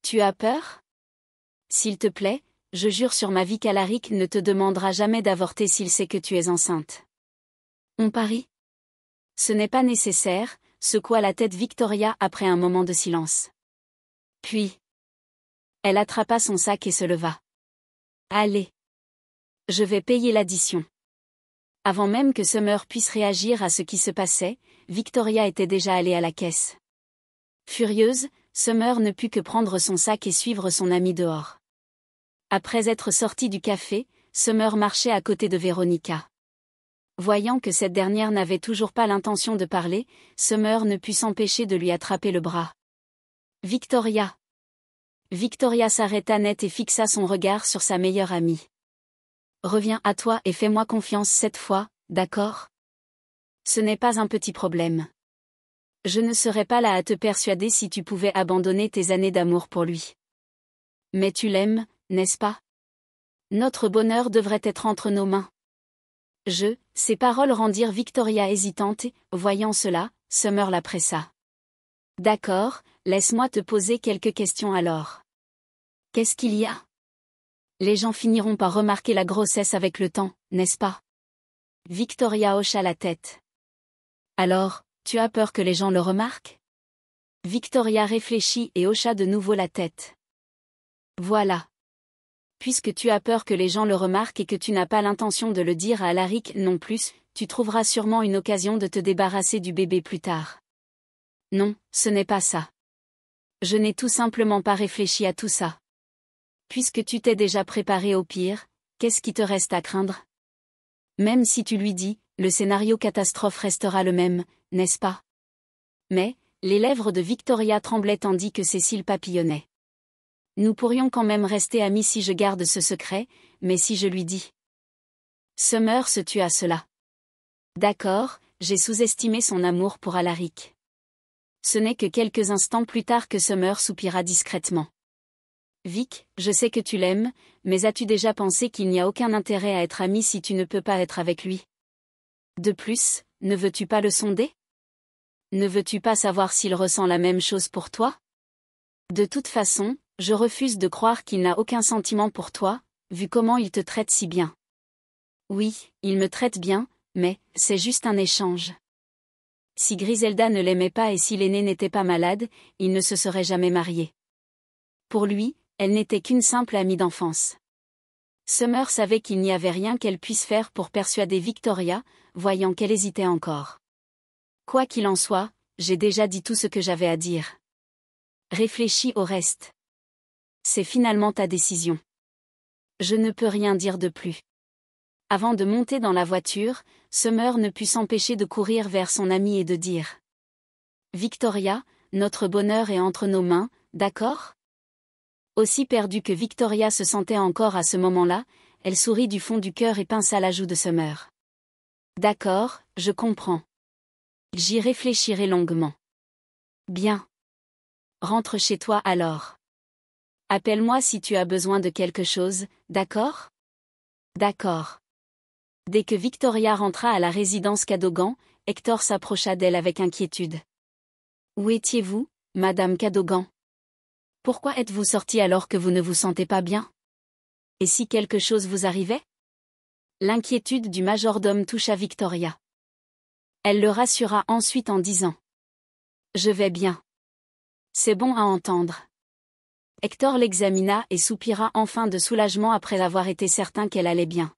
Tu as peur S'il te plaît, je jure sur ma vie qu'Alaric ne te demandera jamais d'avorter s'il sait que tu es enceinte. On parie Ce n'est pas nécessaire, secoua la tête Victoria après un moment de silence. Puis, elle attrapa son sac et se leva. Allez. Je vais payer l'addition. Avant même que Summer puisse réagir à ce qui se passait, Victoria était déjà allée à la caisse. Furieuse, Summer ne put que prendre son sac et suivre son ami dehors. Après être sortie du café, Summer marchait à côté de Véronica. Voyant que cette dernière n'avait toujours pas l'intention de parler, Summer ne put s'empêcher de lui attraper le bras. Victoria. Victoria s'arrêta net et fixa son regard sur sa meilleure amie reviens à toi et fais-moi confiance cette fois, d'accord Ce n'est pas un petit problème. Je ne serais pas là à te persuader si tu pouvais abandonner tes années d'amour pour lui. Mais tu l'aimes, n'est-ce pas Notre bonheur devrait être entre nos mains. Je, ces paroles rendirent Victoria hésitante et, voyant cela, Summer la pressa. D'accord, laisse-moi te poser quelques questions alors. Qu'est-ce qu'il y a les gens finiront par remarquer la grossesse avec le temps, n'est-ce pas Victoria hocha la tête. Alors, tu as peur que les gens le remarquent Victoria réfléchit et hocha de nouveau la tête. Voilà. Puisque tu as peur que les gens le remarquent et que tu n'as pas l'intention de le dire à Alaric non plus, tu trouveras sûrement une occasion de te débarrasser du bébé plus tard. Non, ce n'est pas ça. Je n'ai tout simplement pas réfléchi à tout ça. Puisque tu t'es déjà préparé au pire, qu'est-ce qui te reste à craindre Même si tu lui dis, le scénario catastrophe restera le même, n'est-ce pas Mais, les lèvres de Victoria tremblaient tandis que Cécile papillonnait. Nous pourrions quand même rester amis si je garde ce secret, mais si je lui dis. Summer se tue à cela. D'accord, j'ai sous-estimé son amour pour Alaric. Ce n'est que quelques instants plus tard que Summer soupira discrètement. Vic, je sais que tu l'aimes, mais as-tu déjà pensé qu'il n'y a aucun intérêt à être ami si tu ne peux pas être avec lui De plus, ne veux-tu pas le sonder Ne veux-tu pas savoir s'il ressent la même chose pour toi De toute façon, je refuse de croire qu'il n'a aucun sentiment pour toi, vu comment il te traite si bien. Oui, il me traite bien, mais c'est juste un échange. Si Griselda ne l'aimait pas et si l'aîné n'était pas malade, il ne se serait jamais marié. » Pour lui, elle n'était qu'une simple amie d'enfance. Summer savait qu'il n'y avait rien qu'elle puisse faire pour persuader Victoria, voyant qu'elle hésitait encore. Quoi qu'il en soit, j'ai déjà dit tout ce que j'avais à dire. Réfléchis au reste. C'est finalement ta décision. Je ne peux rien dire de plus. Avant de monter dans la voiture, Summer ne put s'empêcher de courir vers son amie et de dire. Victoria, notre bonheur est entre nos mains, d'accord aussi perdue que Victoria se sentait encore à ce moment-là, elle sourit du fond du cœur et pinça la joue de Summer. D'accord, je comprends. J'y réfléchirai longuement. Bien. Rentre chez toi alors. Appelle-moi si tu as besoin de quelque chose, d'accord D'accord. Dès que Victoria rentra à la résidence Cadogan, Hector s'approcha d'elle avec inquiétude. Où étiez-vous, Madame Cadogan pourquoi êtes-vous sorti alors que vous ne vous sentez pas bien Et si quelque chose vous arrivait L'inquiétude du majordome toucha Victoria. Elle le rassura ensuite en disant ⁇ Je vais bien. C'est bon à entendre. ⁇ Hector l'examina et soupira enfin de soulagement après avoir été certain qu'elle allait bien.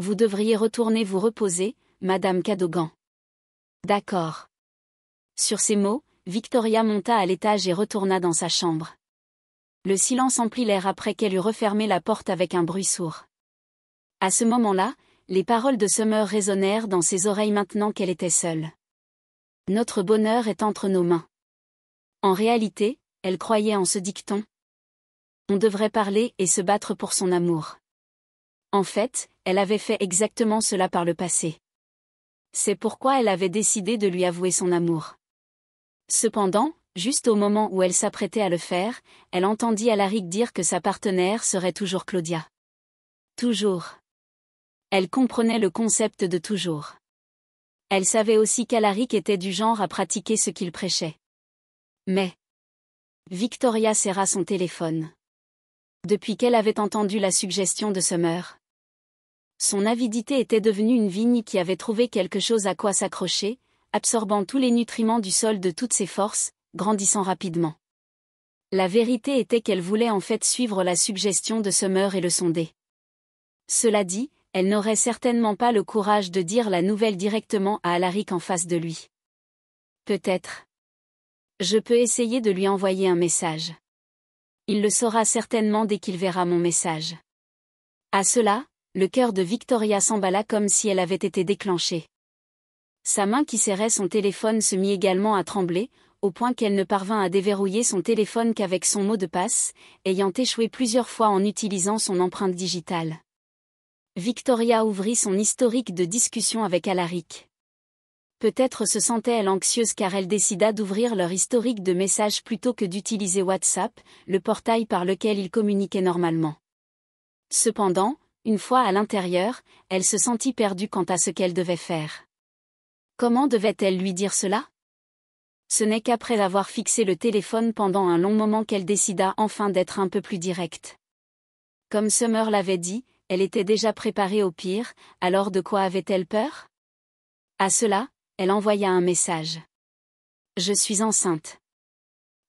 Vous devriez retourner vous reposer, Madame Cadogan. D'accord. Sur ces mots, Victoria monta à l'étage et retourna dans sa chambre. Le silence emplit l'air après qu'elle eut refermé la porte avec un bruit sourd. À ce moment-là, les paroles de Summer résonnèrent dans ses oreilles maintenant qu'elle était seule. Notre bonheur est entre nos mains. En réalité, elle croyait en ce dicton. On devrait parler et se battre pour son amour. En fait, elle avait fait exactement cela par le passé. C'est pourquoi elle avait décidé de lui avouer son amour. Cependant, juste au moment où elle s'apprêtait à le faire, elle entendit Alaric dire que sa partenaire serait toujours Claudia. Toujours. Elle comprenait le concept de toujours. Elle savait aussi qu'Alaric était du genre à pratiquer ce qu'il prêchait. Mais... Victoria serra son téléphone. Depuis qu'elle avait entendu la suggestion de Summer, son avidité était devenue une vigne qui avait trouvé quelque chose à quoi s'accrocher, absorbant tous les nutriments du sol de toutes ses forces, grandissant rapidement. La vérité était qu'elle voulait en fait suivre la suggestion de Summer et le sonder. Cela dit, elle n'aurait certainement pas le courage de dire la nouvelle directement à Alaric en face de lui. Peut-être. Je peux essayer de lui envoyer un message. Il le saura certainement dès qu'il verra mon message. À cela, le cœur de Victoria s'emballa comme si elle avait été déclenchée. Sa main qui serrait son téléphone se mit également à trembler, au point qu'elle ne parvint à déverrouiller son téléphone qu'avec son mot de passe, ayant échoué plusieurs fois en utilisant son empreinte digitale. Victoria ouvrit son historique de discussion avec Alaric. Peut-être se sentait-elle anxieuse car elle décida d'ouvrir leur historique de messages plutôt que d'utiliser WhatsApp, le portail par lequel ils communiquaient normalement. Cependant, une fois à l'intérieur, elle se sentit perdue quant à ce qu'elle devait faire. Comment devait-elle lui dire cela Ce n'est qu'après avoir fixé le téléphone pendant un long moment qu'elle décida enfin d'être un peu plus directe. Comme Summer l'avait dit, elle était déjà préparée au pire, alors de quoi avait-elle peur À cela, elle envoya un message. Je suis enceinte.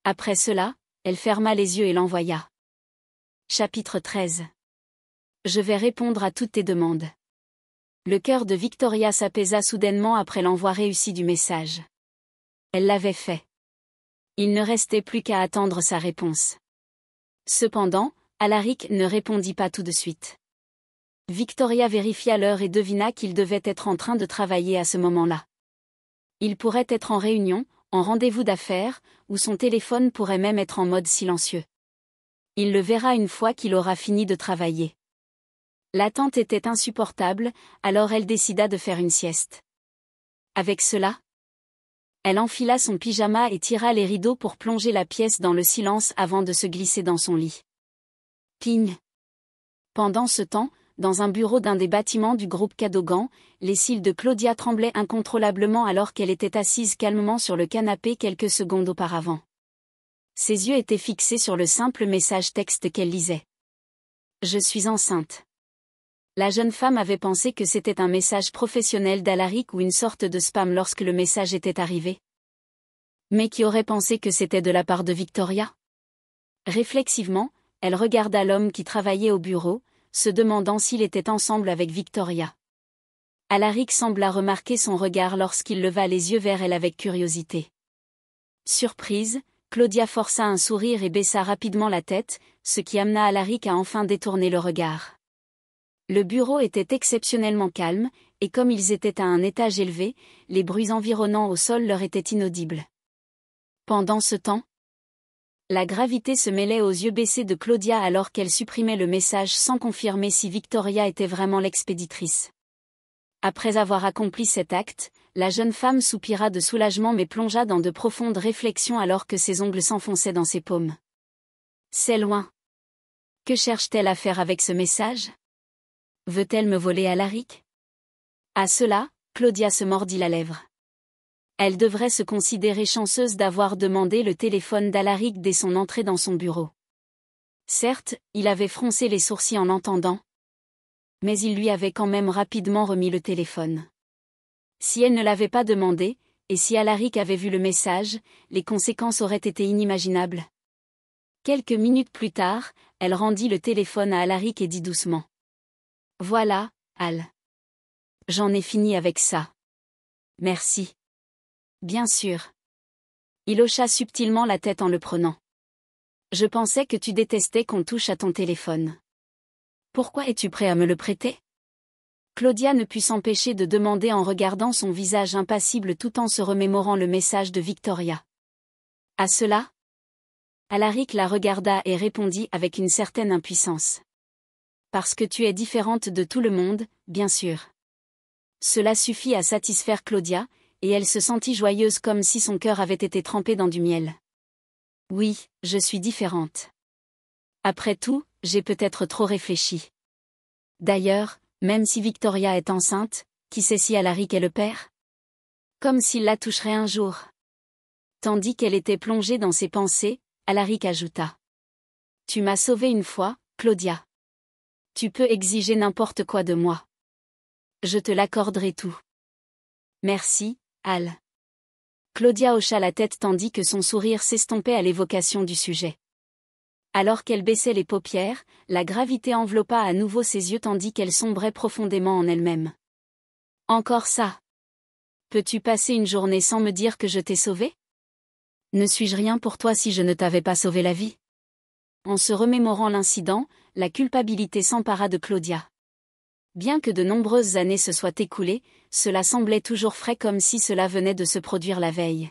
Après cela, elle ferma les yeux et l'envoya. Chapitre 13 Je vais répondre à toutes tes demandes. Le cœur de Victoria s'apaisa soudainement après l'envoi réussi du message. Elle l'avait fait. Il ne restait plus qu'à attendre sa réponse. Cependant, Alaric ne répondit pas tout de suite. Victoria vérifia l'heure et devina qu'il devait être en train de travailler à ce moment-là. Il pourrait être en réunion, en rendez-vous d'affaires, ou son téléphone pourrait même être en mode silencieux. Il le verra une fois qu'il aura fini de travailler. L'attente était insupportable, alors elle décida de faire une sieste. Avec cela, elle enfila son pyjama et tira les rideaux pour plonger la pièce dans le silence avant de se glisser dans son lit. Ping. Pendant ce temps, dans un bureau d'un des bâtiments du groupe Cadogan, les cils de Claudia tremblaient incontrôlablement alors qu'elle était assise calmement sur le canapé quelques secondes auparavant. Ses yeux étaient fixés sur le simple message texte qu'elle lisait. Je suis enceinte la jeune femme avait pensé que c'était un message professionnel d'Alaric ou une sorte de spam lorsque le message était arrivé. Mais qui aurait pensé que c'était de la part de Victoria Réflexivement, elle regarda l'homme qui travaillait au bureau, se demandant s'il était ensemble avec Victoria. Alaric sembla remarquer son regard lorsqu'il leva les yeux vers elle avec curiosité. Surprise, Claudia força un sourire et baissa rapidement la tête, ce qui amena Alaric à enfin détourner le regard. Le bureau était exceptionnellement calme, et comme ils étaient à un étage élevé, les bruits environnants au sol leur étaient inaudibles. Pendant ce temps, la gravité se mêlait aux yeux baissés de Claudia alors qu'elle supprimait le message sans confirmer si Victoria était vraiment l'expéditrice. Après avoir accompli cet acte, la jeune femme soupira de soulagement mais plongea dans de profondes réflexions alors que ses ongles s'enfonçaient dans ses paumes. C'est loin. Que cherche-t-elle à faire avec ce message Veut-elle me voler Alaric À cela, Claudia se mordit la lèvre. Elle devrait se considérer chanceuse d'avoir demandé le téléphone d'Alaric dès son entrée dans son bureau. Certes, il avait froncé les sourcils en l'entendant, mais il lui avait quand même rapidement remis le téléphone. Si elle ne l'avait pas demandé, et si Alaric avait vu le message, les conséquences auraient été inimaginables. Quelques minutes plus tard, elle rendit le téléphone à Alaric et dit doucement voilà, Al. J'en ai fini avec ça. Merci. Bien sûr. Il hocha subtilement la tête en le prenant. Je pensais que tu détestais qu'on touche à ton téléphone. Pourquoi es-tu prêt à me le prêter Claudia ne put s'empêcher de demander en regardant son visage impassible tout en se remémorant le message de Victoria. À cela Alaric la regarda et répondit avec une certaine impuissance parce que tu es différente de tout le monde, bien sûr. Cela suffit à satisfaire Claudia, et elle se sentit joyeuse comme si son cœur avait été trempé dans du miel. Oui, je suis différente. Après tout, j'ai peut-être trop réfléchi. D'ailleurs, même si Victoria est enceinte, qui sait si Alaric est le père Comme s'il la toucherait un jour. Tandis qu'elle était plongée dans ses pensées, Alaric ajouta. Tu m'as sauvée une fois, Claudia. Tu peux exiger n'importe quoi de moi. Je te l'accorderai tout. Merci, Al. Claudia hocha la tête tandis que son sourire s'estompait à l'évocation du sujet. Alors qu'elle baissait les paupières, la gravité enveloppa à nouveau ses yeux tandis qu'elle sombrait profondément en elle-même. Encore ça. Peux-tu passer une journée sans me dire que je t'ai sauvé Ne suis-je rien pour toi si je ne t'avais pas sauvé la vie En se remémorant l'incident, la culpabilité s'empara de Claudia. Bien que de nombreuses années se soient écoulées, cela semblait toujours frais comme si cela venait de se produire la veille.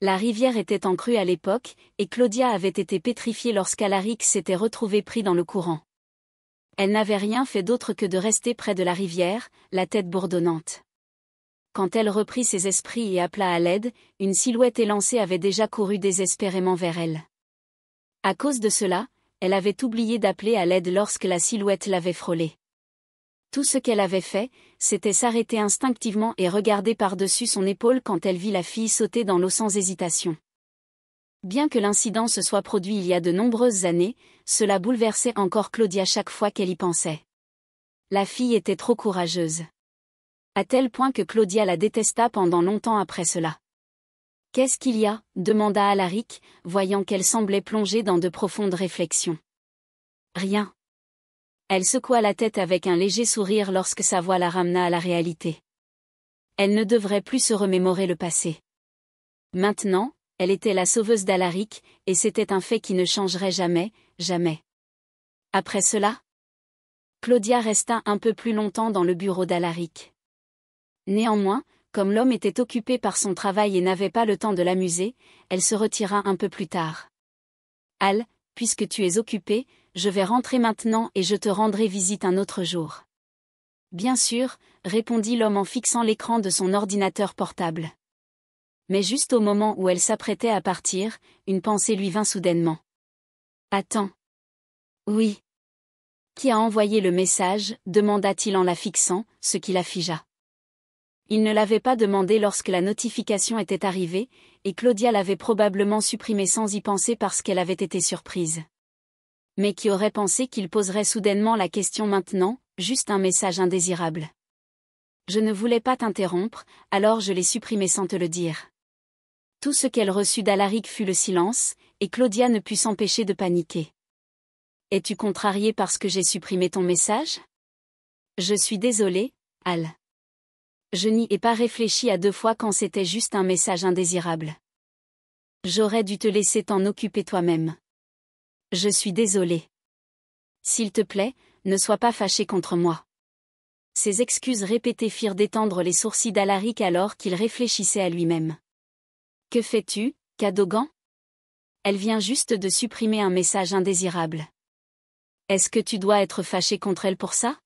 La rivière était en crue à l'époque, et Claudia avait été pétrifiée lorsqu'Alaric s'était retrouvé pris dans le courant. Elle n'avait rien fait d'autre que de rester près de la rivière, la tête bourdonnante. Quand elle reprit ses esprits et appela à l'aide, une silhouette élancée avait déjà couru désespérément vers elle. À cause de cela, elle avait oublié d'appeler à l'aide lorsque la silhouette l'avait frôlée. Tout ce qu'elle avait fait, c'était s'arrêter instinctivement et regarder par-dessus son épaule quand elle vit la fille sauter dans l'eau sans hésitation. Bien que l'incident se soit produit il y a de nombreuses années, cela bouleversait encore Claudia chaque fois qu'elle y pensait. La fille était trop courageuse. À tel point que Claudia la détesta pendant longtemps après cela. Qu'est-ce qu'il y a demanda Alaric, voyant qu'elle semblait plongée dans de profondes réflexions. Rien. Elle secoua la tête avec un léger sourire lorsque sa voix la ramena à la réalité. Elle ne devrait plus se remémorer le passé. Maintenant, elle était la sauveuse d'Alaric, et c'était un fait qui ne changerait jamais, jamais. Après cela Claudia resta un peu plus longtemps dans le bureau d'Alaric. Néanmoins, comme l'homme était occupé par son travail et n'avait pas le temps de l'amuser, elle se retira un peu plus tard. Al, puisque tu es occupé, je vais rentrer maintenant et je te rendrai visite un autre jour. Bien sûr, répondit l'homme en fixant l'écran de son ordinateur portable. Mais juste au moment où elle s'apprêtait à partir, une pensée lui vint soudainement. Attends. Oui. Qui a envoyé le message demanda-t-il en la fixant, ce qui la figea. Il ne l'avait pas demandé lorsque la notification était arrivée, et Claudia l'avait probablement supprimée sans y penser parce qu'elle avait été surprise. Mais qui aurait pensé qu'il poserait soudainement la question maintenant, juste un message indésirable. Je ne voulais pas t'interrompre, alors je l'ai supprimé sans te le dire. Tout ce qu'elle reçut d'Alaric fut le silence, et Claudia ne put s'empêcher de paniquer. Es-tu contrarié parce que j'ai supprimé ton message Je suis désolée, Al je n'y ai pas réfléchi à deux fois quand c'était juste un message indésirable. J'aurais dû te laisser t'en occuper toi-même. Je suis désolée. S'il te plaît, ne sois pas fâché contre moi. Ces excuses répétées firent détendre les sourcils d'Alaric alors qu'il réfléchissait à lui-même. Que fais-tu, Cadogan Elle vient juste de supprimer un message indésirable. Est-ce que tu dois être fâché contre elle pour ça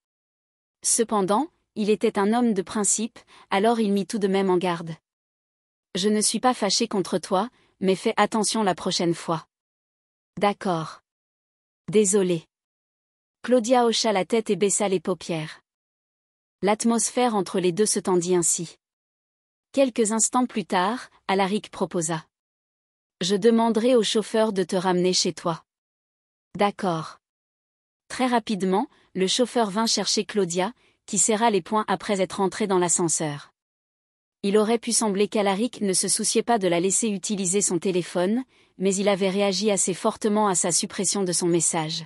Cependant, il était un homme de principe, alors il mit tout de même en garde. Je ne suis pas fâché contre toi, mais fais attention la prochaine fois. D'accord. Désolé. Claudia hocha la tête et baissa les paupières. L'atmosphère entre les deux se tendit ainsi. Quelques instants plus tard, Alaric proposa. Je demanderai au chauffeur de te ramener chez toi. D'accord. Très rapidement, le chauffeur vint chercher Claudia, qui serra les poings après être entré dans l'ascenseur. Il aurait pu sembler qu'Alaric ne se souciait pas de la laisser utiliser son téléphone, mais il avait réagi assez fortement à sa suppression de son message.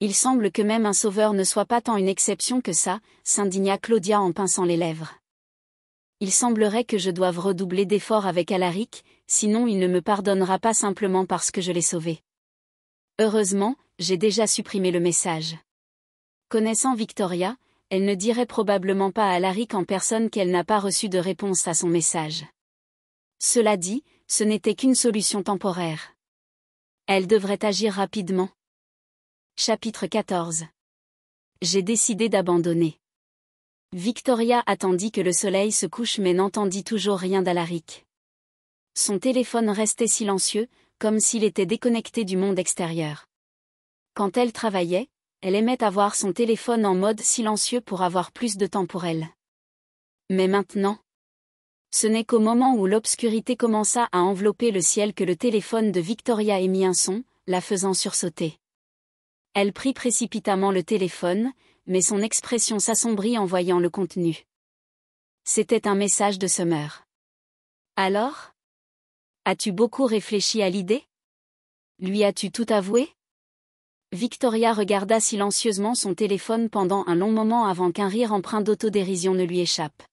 Il semble que même un sauveur ne soit pas tant une exception que ça, s'indigna Claudia en pinçant les lèvres. Il semblerait que je doive redoubler d'efforts avec Alaric, sinon il ne me pardonnera pas simplement parce que je l'ai sauvé. Heureusement, j'ai déjà supprimé le message. Connaissant Victoria, elle ne dirait probablement pas à Alaric en personne qu'elle n'a pas reçu de réponse à son message. Cela dit, ce n'était qu'une solution temporaire. Elle devrait agir rapidement. Chapitre 14 J'ai décidé d'abandonner. Victoria attendit que le soleil se couche mais n'entendit toujours rien d'Alaric. Son téléphone restait silencieux, comme s'il était déconnecté du monde extérieur. Quand elle travaillait, elle aimait avoir son téléphone en mode silencieux pour avoir plus de temps pour elle. Mais maintenant Ce n'est qu'au moment où l'obscurité commença à envelopper le ciel que le téléphone de Victoria émit un son, la faisant sursauter. Elle prit précipitamment le téléphone, mais son expression s'assombrit en voyant le contenu. C'était un message de Summer. Alors As-tu beaucoup réfléchi à l'idée Lui as-tu tout avoué Victoria regarda silencieusement son téléphone pendant un long moment avant qu'un rire empreint d'autodérision ne lui échappe.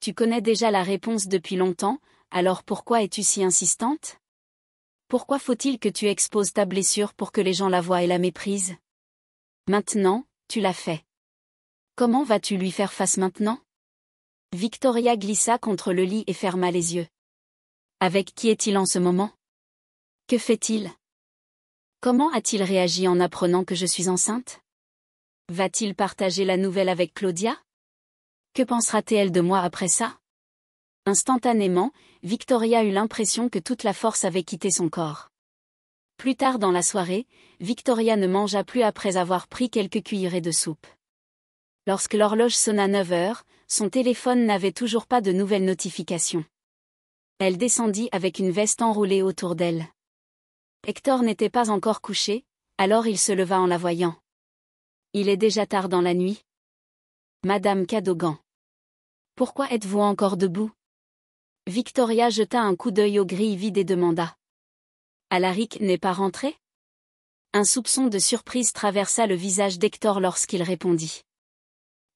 Tu connais déjà la réponse depuis longtemps, alors pourquoi es-tu si insistante Pourquoi faut-il que tu exposes ta blessure pour que les gens la voient et la méprisent Maintenant, tu l'as fait. Comment vas-tu lui faire face maintenant Victoria glissa contre le lit et ferma les yeux. Avec qui est-il en ce moment Que fait-il Comment a-t-il réagi en apprenant que je suis enceinte Va-t-il partager la nouvelle avec Claudia Que pensera-t-elle de moi après ça Instantanément, Victoria eut l'impression que toute la force avait quitté son corps. Plus tard dans la soirée, Victoria ne mangea plus après avoir pris quelques cuillerées de soupe. Lorsque l'horloge sonna 9 heures, son téléphone n'avait toujours pas de nouvelles notifications. Elle descendit avec une veste enroulée autour d'elle. Hector n'était pas encore couché, alors il se leva en la voyant. Il est déjà tard dans la nuit. Madame Cadogan. Pourquoi êtes-vous encore debout Victoria jeta un coup d'œil aux grilles vides et demanda. Alaric n'est pas rentré Un soupçon de surprise traversa le visage d'Hector lorsqu'il répondit.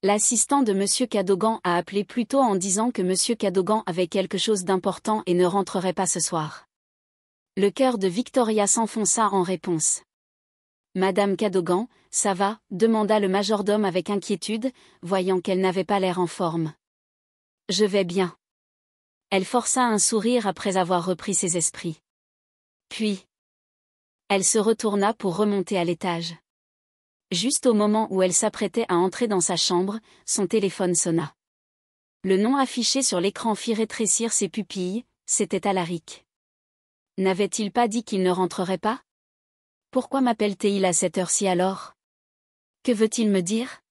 L'assistant de M. Cadogan a appelé plus tôt en disant que M. Cadogan avait quelque chose d'important et ne rentrerait pas ce soir. Le cœur de Victoria s'enfonça en réponse. Madame Cadogan, ça va demanda le majordome avec inquiétude, voyant qu'elle n'avait pas l'air en forme. Je vais bien. Elle força un sourire après avoir repris ses esprits. Puis, elle se retourna pour remonter à l'étage. Juste au moment où elle s'apprêtait à entrer dans sa chambre, son téléphone sonna. Le nom affiché sur l'écran fit rétrécir ses pupilles, c'était Alaric. N'avait-il pas dit qu'il ne rentrerait pas Pourquoi m'appelle-t-il à cette heure-ci alors Que veut-il me dire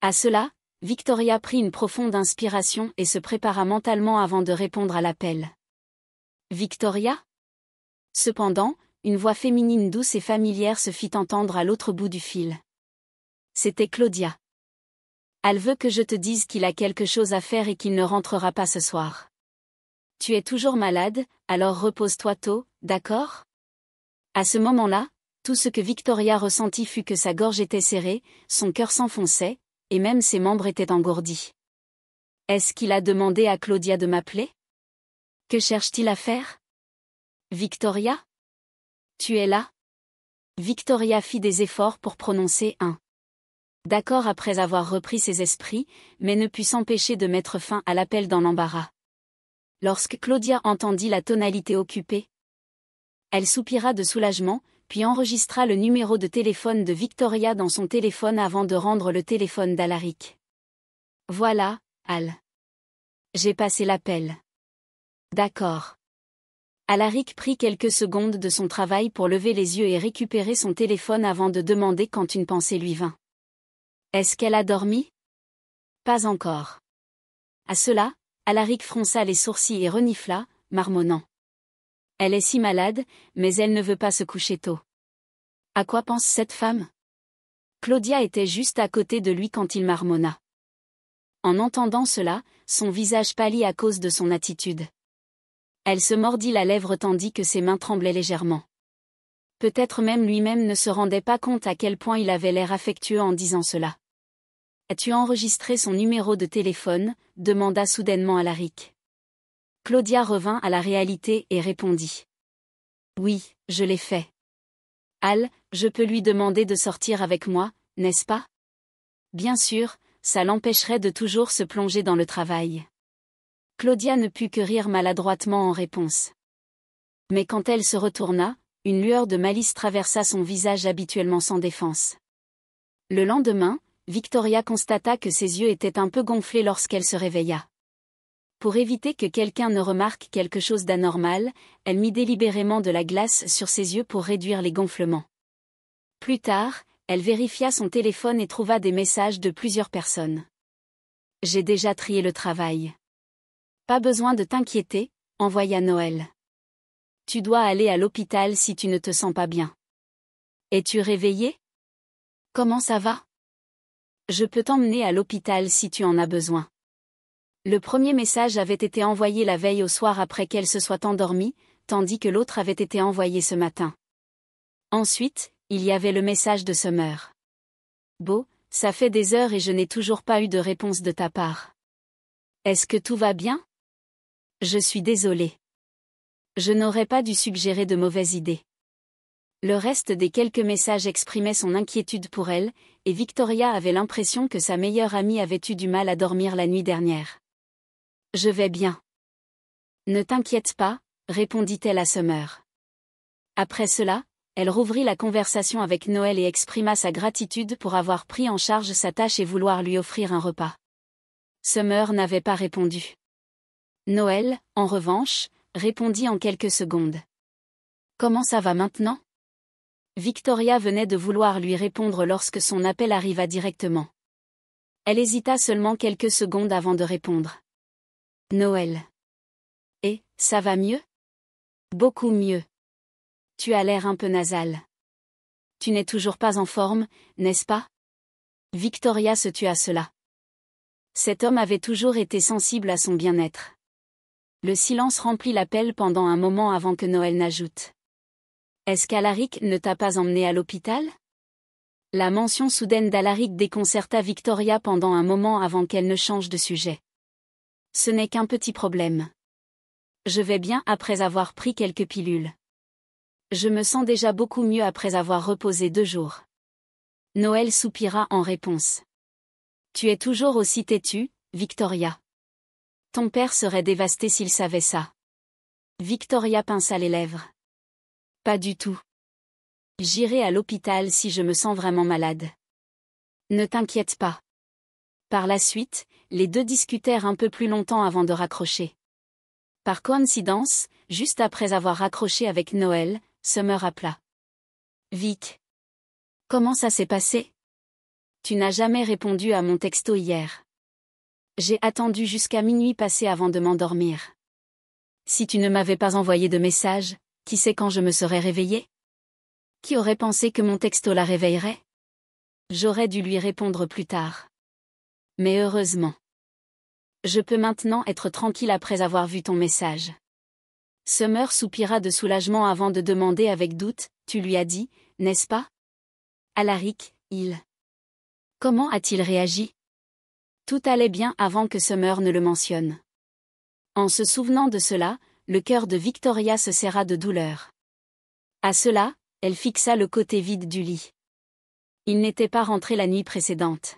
À cela, Victoria prit une profonde inspiration et se prépara mentalement avant de répondre à l'appel. Victoria Cependant, une voix féminine douce et familière se fit entendre à l'autre bout du fil. C'était Claudia. Elle veut que je te dise qu'il a quelque chose à faire et qu'il ne rentrera pas ce soir. Tu es toujours malade, alors repose-toi tôt, d'accord À ce moment-là, tout ce que Victoria ressentit fut que sa gorge était serrée, son cœur s'enfonçait, et même ses membres étaient engourdis. Est-ce qu'il a demandé à Claudia de m'appeler Que cherche-t-il à faire Victoria Tu es là Victoria fit des efforts pour prononcer un. D'accord après avoir repris ses esprits, mais ne put s'empêcher de mettre fin à l'appel dans l'embarras lorsque Claudia entendit la tonalité occupée. Elle soupira de soulagement, puis enregistra le numéro de téléphone de Victoria dans son téléphone avant de rendre le téléphone d'Alaric. Voilà, Al. J'ai passé l'appel. D'accord. Alaric prit quelques secondes de son travail pour lever les yeux et récupérer son téléphone avant de demander quand une pensée lui vint. Est-ce qu'elle a dormi Pas encore. À cela, Alaric fronça les sourcils et renifla, marmonnant. Elle est si malade, mais elle ne veut pas se coucher tôt. À quoi pense cette femme Claudia était juste à côté de lui quand il marmonna. En entendant cela, son visage pâlit à cause de son attitude. Elle se mordit la lèvre tandis que ses mains tremblaient légèrement. Peut-être même lui-même ne se rendait pas compte à quel point il avait l'air affectueux en disant cela. As-tu enregistré son numéro de téléphone demanda soudainement Alaric. Claudia revint à la réalité et répondit. Oui, je l'ai fait. Al, je peux lui demander de sortir avec moi, n'est-ce pas Bien sûr, ça l'empêcherait de toujours se plonger dans le travail. Claudia ne put que rire maladroitement en réponse. Mais quand elle se retourna, une lueur de malice traversa son visage habituellement sans défense. Le lendemain, Victoria constata que ses yeux étaient un peu gonflés lorsqu'elle se réveilla. Pour éviter que quelqu'un ne remarque quelque chose d'anormal, elle mit délibérément de la glace sur ses yeux pour réduire les gonflements. Plus tard, elle vérifia son téléphone et trouva des messages de plusieurs personnes. J'ai déjà trié le travail. Pas besoin de t'inquiéter, envoya Noël. Tu dois aller à l'hôpital si tu ne te sens pas bien. Es-tu réveillé Comment ça va je peux t'emmener à l'hôpital si tu en as besoin. Le premier message avait été envoyé la veille au soir après qu'elle se soit endormie, tandis que l'autre avait été envoyé ce matin. Ensuite, il y avait le message de Summer. Beau, ça fait des heures et je n'ai toujours pas eu de réponse de ta part. Est-ce que tout va bien Je suis désolée. Je n'aurais pas dû suggérer de mauvaises idées. Le reste des quelques messages exprimait son inquiétude pour elle, et Victoria avait l'impression que sa meilleure amie avait eu du mal à dormir la nuit dernière. Je vais bien. Ne t'inquiète pas, répondit-elle à Summer. Après cela, elle rouvrit la conversation avec Noël et exprima sa gratitude pour avoir pris en charge sa tâche et vouloir lui offrir un repas. Summer n'avait pas répondu. Noël, en revanche, répondit en quelques secondes. Comment ça va maintenant Victoria venait de vouloir lui répondre lorsque son appel arriva directement. Elle hésita seulement quelques secondes avant de répondre. Noël. Et, ça va mieux Beaucoup mieux. Tu as l'air un peu nasal. Tu n'es toujours pas en forme, n'est-ce pas Victoria se tut à cela. Cet homme avait toujours été sensible à son bien-être. Le silence remplit l'appel pendant un moment avant que Noël n'ajoute. Est-ce qu'Alaric ne t'a pas emmené à l'hôpital La mention soudaine d'Alaric déconcerta Victoria pendant un moment avant qu'elle ne change de sujet. Ce n'est qu'un petit problème. Je vais bien après avoir pris quelques pilules. Je me sens déjà beaucoup mieux après avoir reposé deux jours. Noël soupira en réponse. Tu es toujours aussi têtu, Victoria. Ton père serait dévasté s'il savait ça. Victoria pinça les lèvres. Pas du tout. J'irai à l'hôpital si je me sens vraiment malade. Ne t'inquiète pas. Par la suite, les deux discutèrent un peu plus longtemps avant de raccrocher. Par coïncidence, juste après avoir raccroché avec Noël, Summer appela. Vic. Comment ça s'est passé Tu n'as jamais répondu à mon texto hier. J'ai attendu jusqu'à minuit passé avant de m'endormir. Si tu ne m'avais pas envoyé de message, qui sait quand je me serais réveillée Qui aurait pensé que mon texto la réveillerait J'aurais dû lui répondre plus tard. Mais heureusement. Je peux maintenant être tranquille après avoir vu ton message. Summer soupira de soulagement avant de demander avec doute, tu lui as dit, n'est-ce pas Alaric, il. Comment a-t-il réagi Tout allait bien avant que Summer ne le mentionne. En se souvenant de cela, le cœur de Victoria se serra de douleur. À cela, elle fixa le côté vide du lit. Il n'était pas rentré la nuit précédente.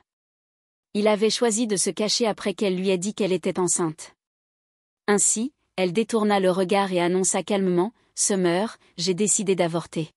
Il avait choisi de se cacher après qu'elle lui ait dit qu'elle était enceinte. Ainsi, elle détourna le regard et annonça calmement, Summer, j'ai décidé d'avorter.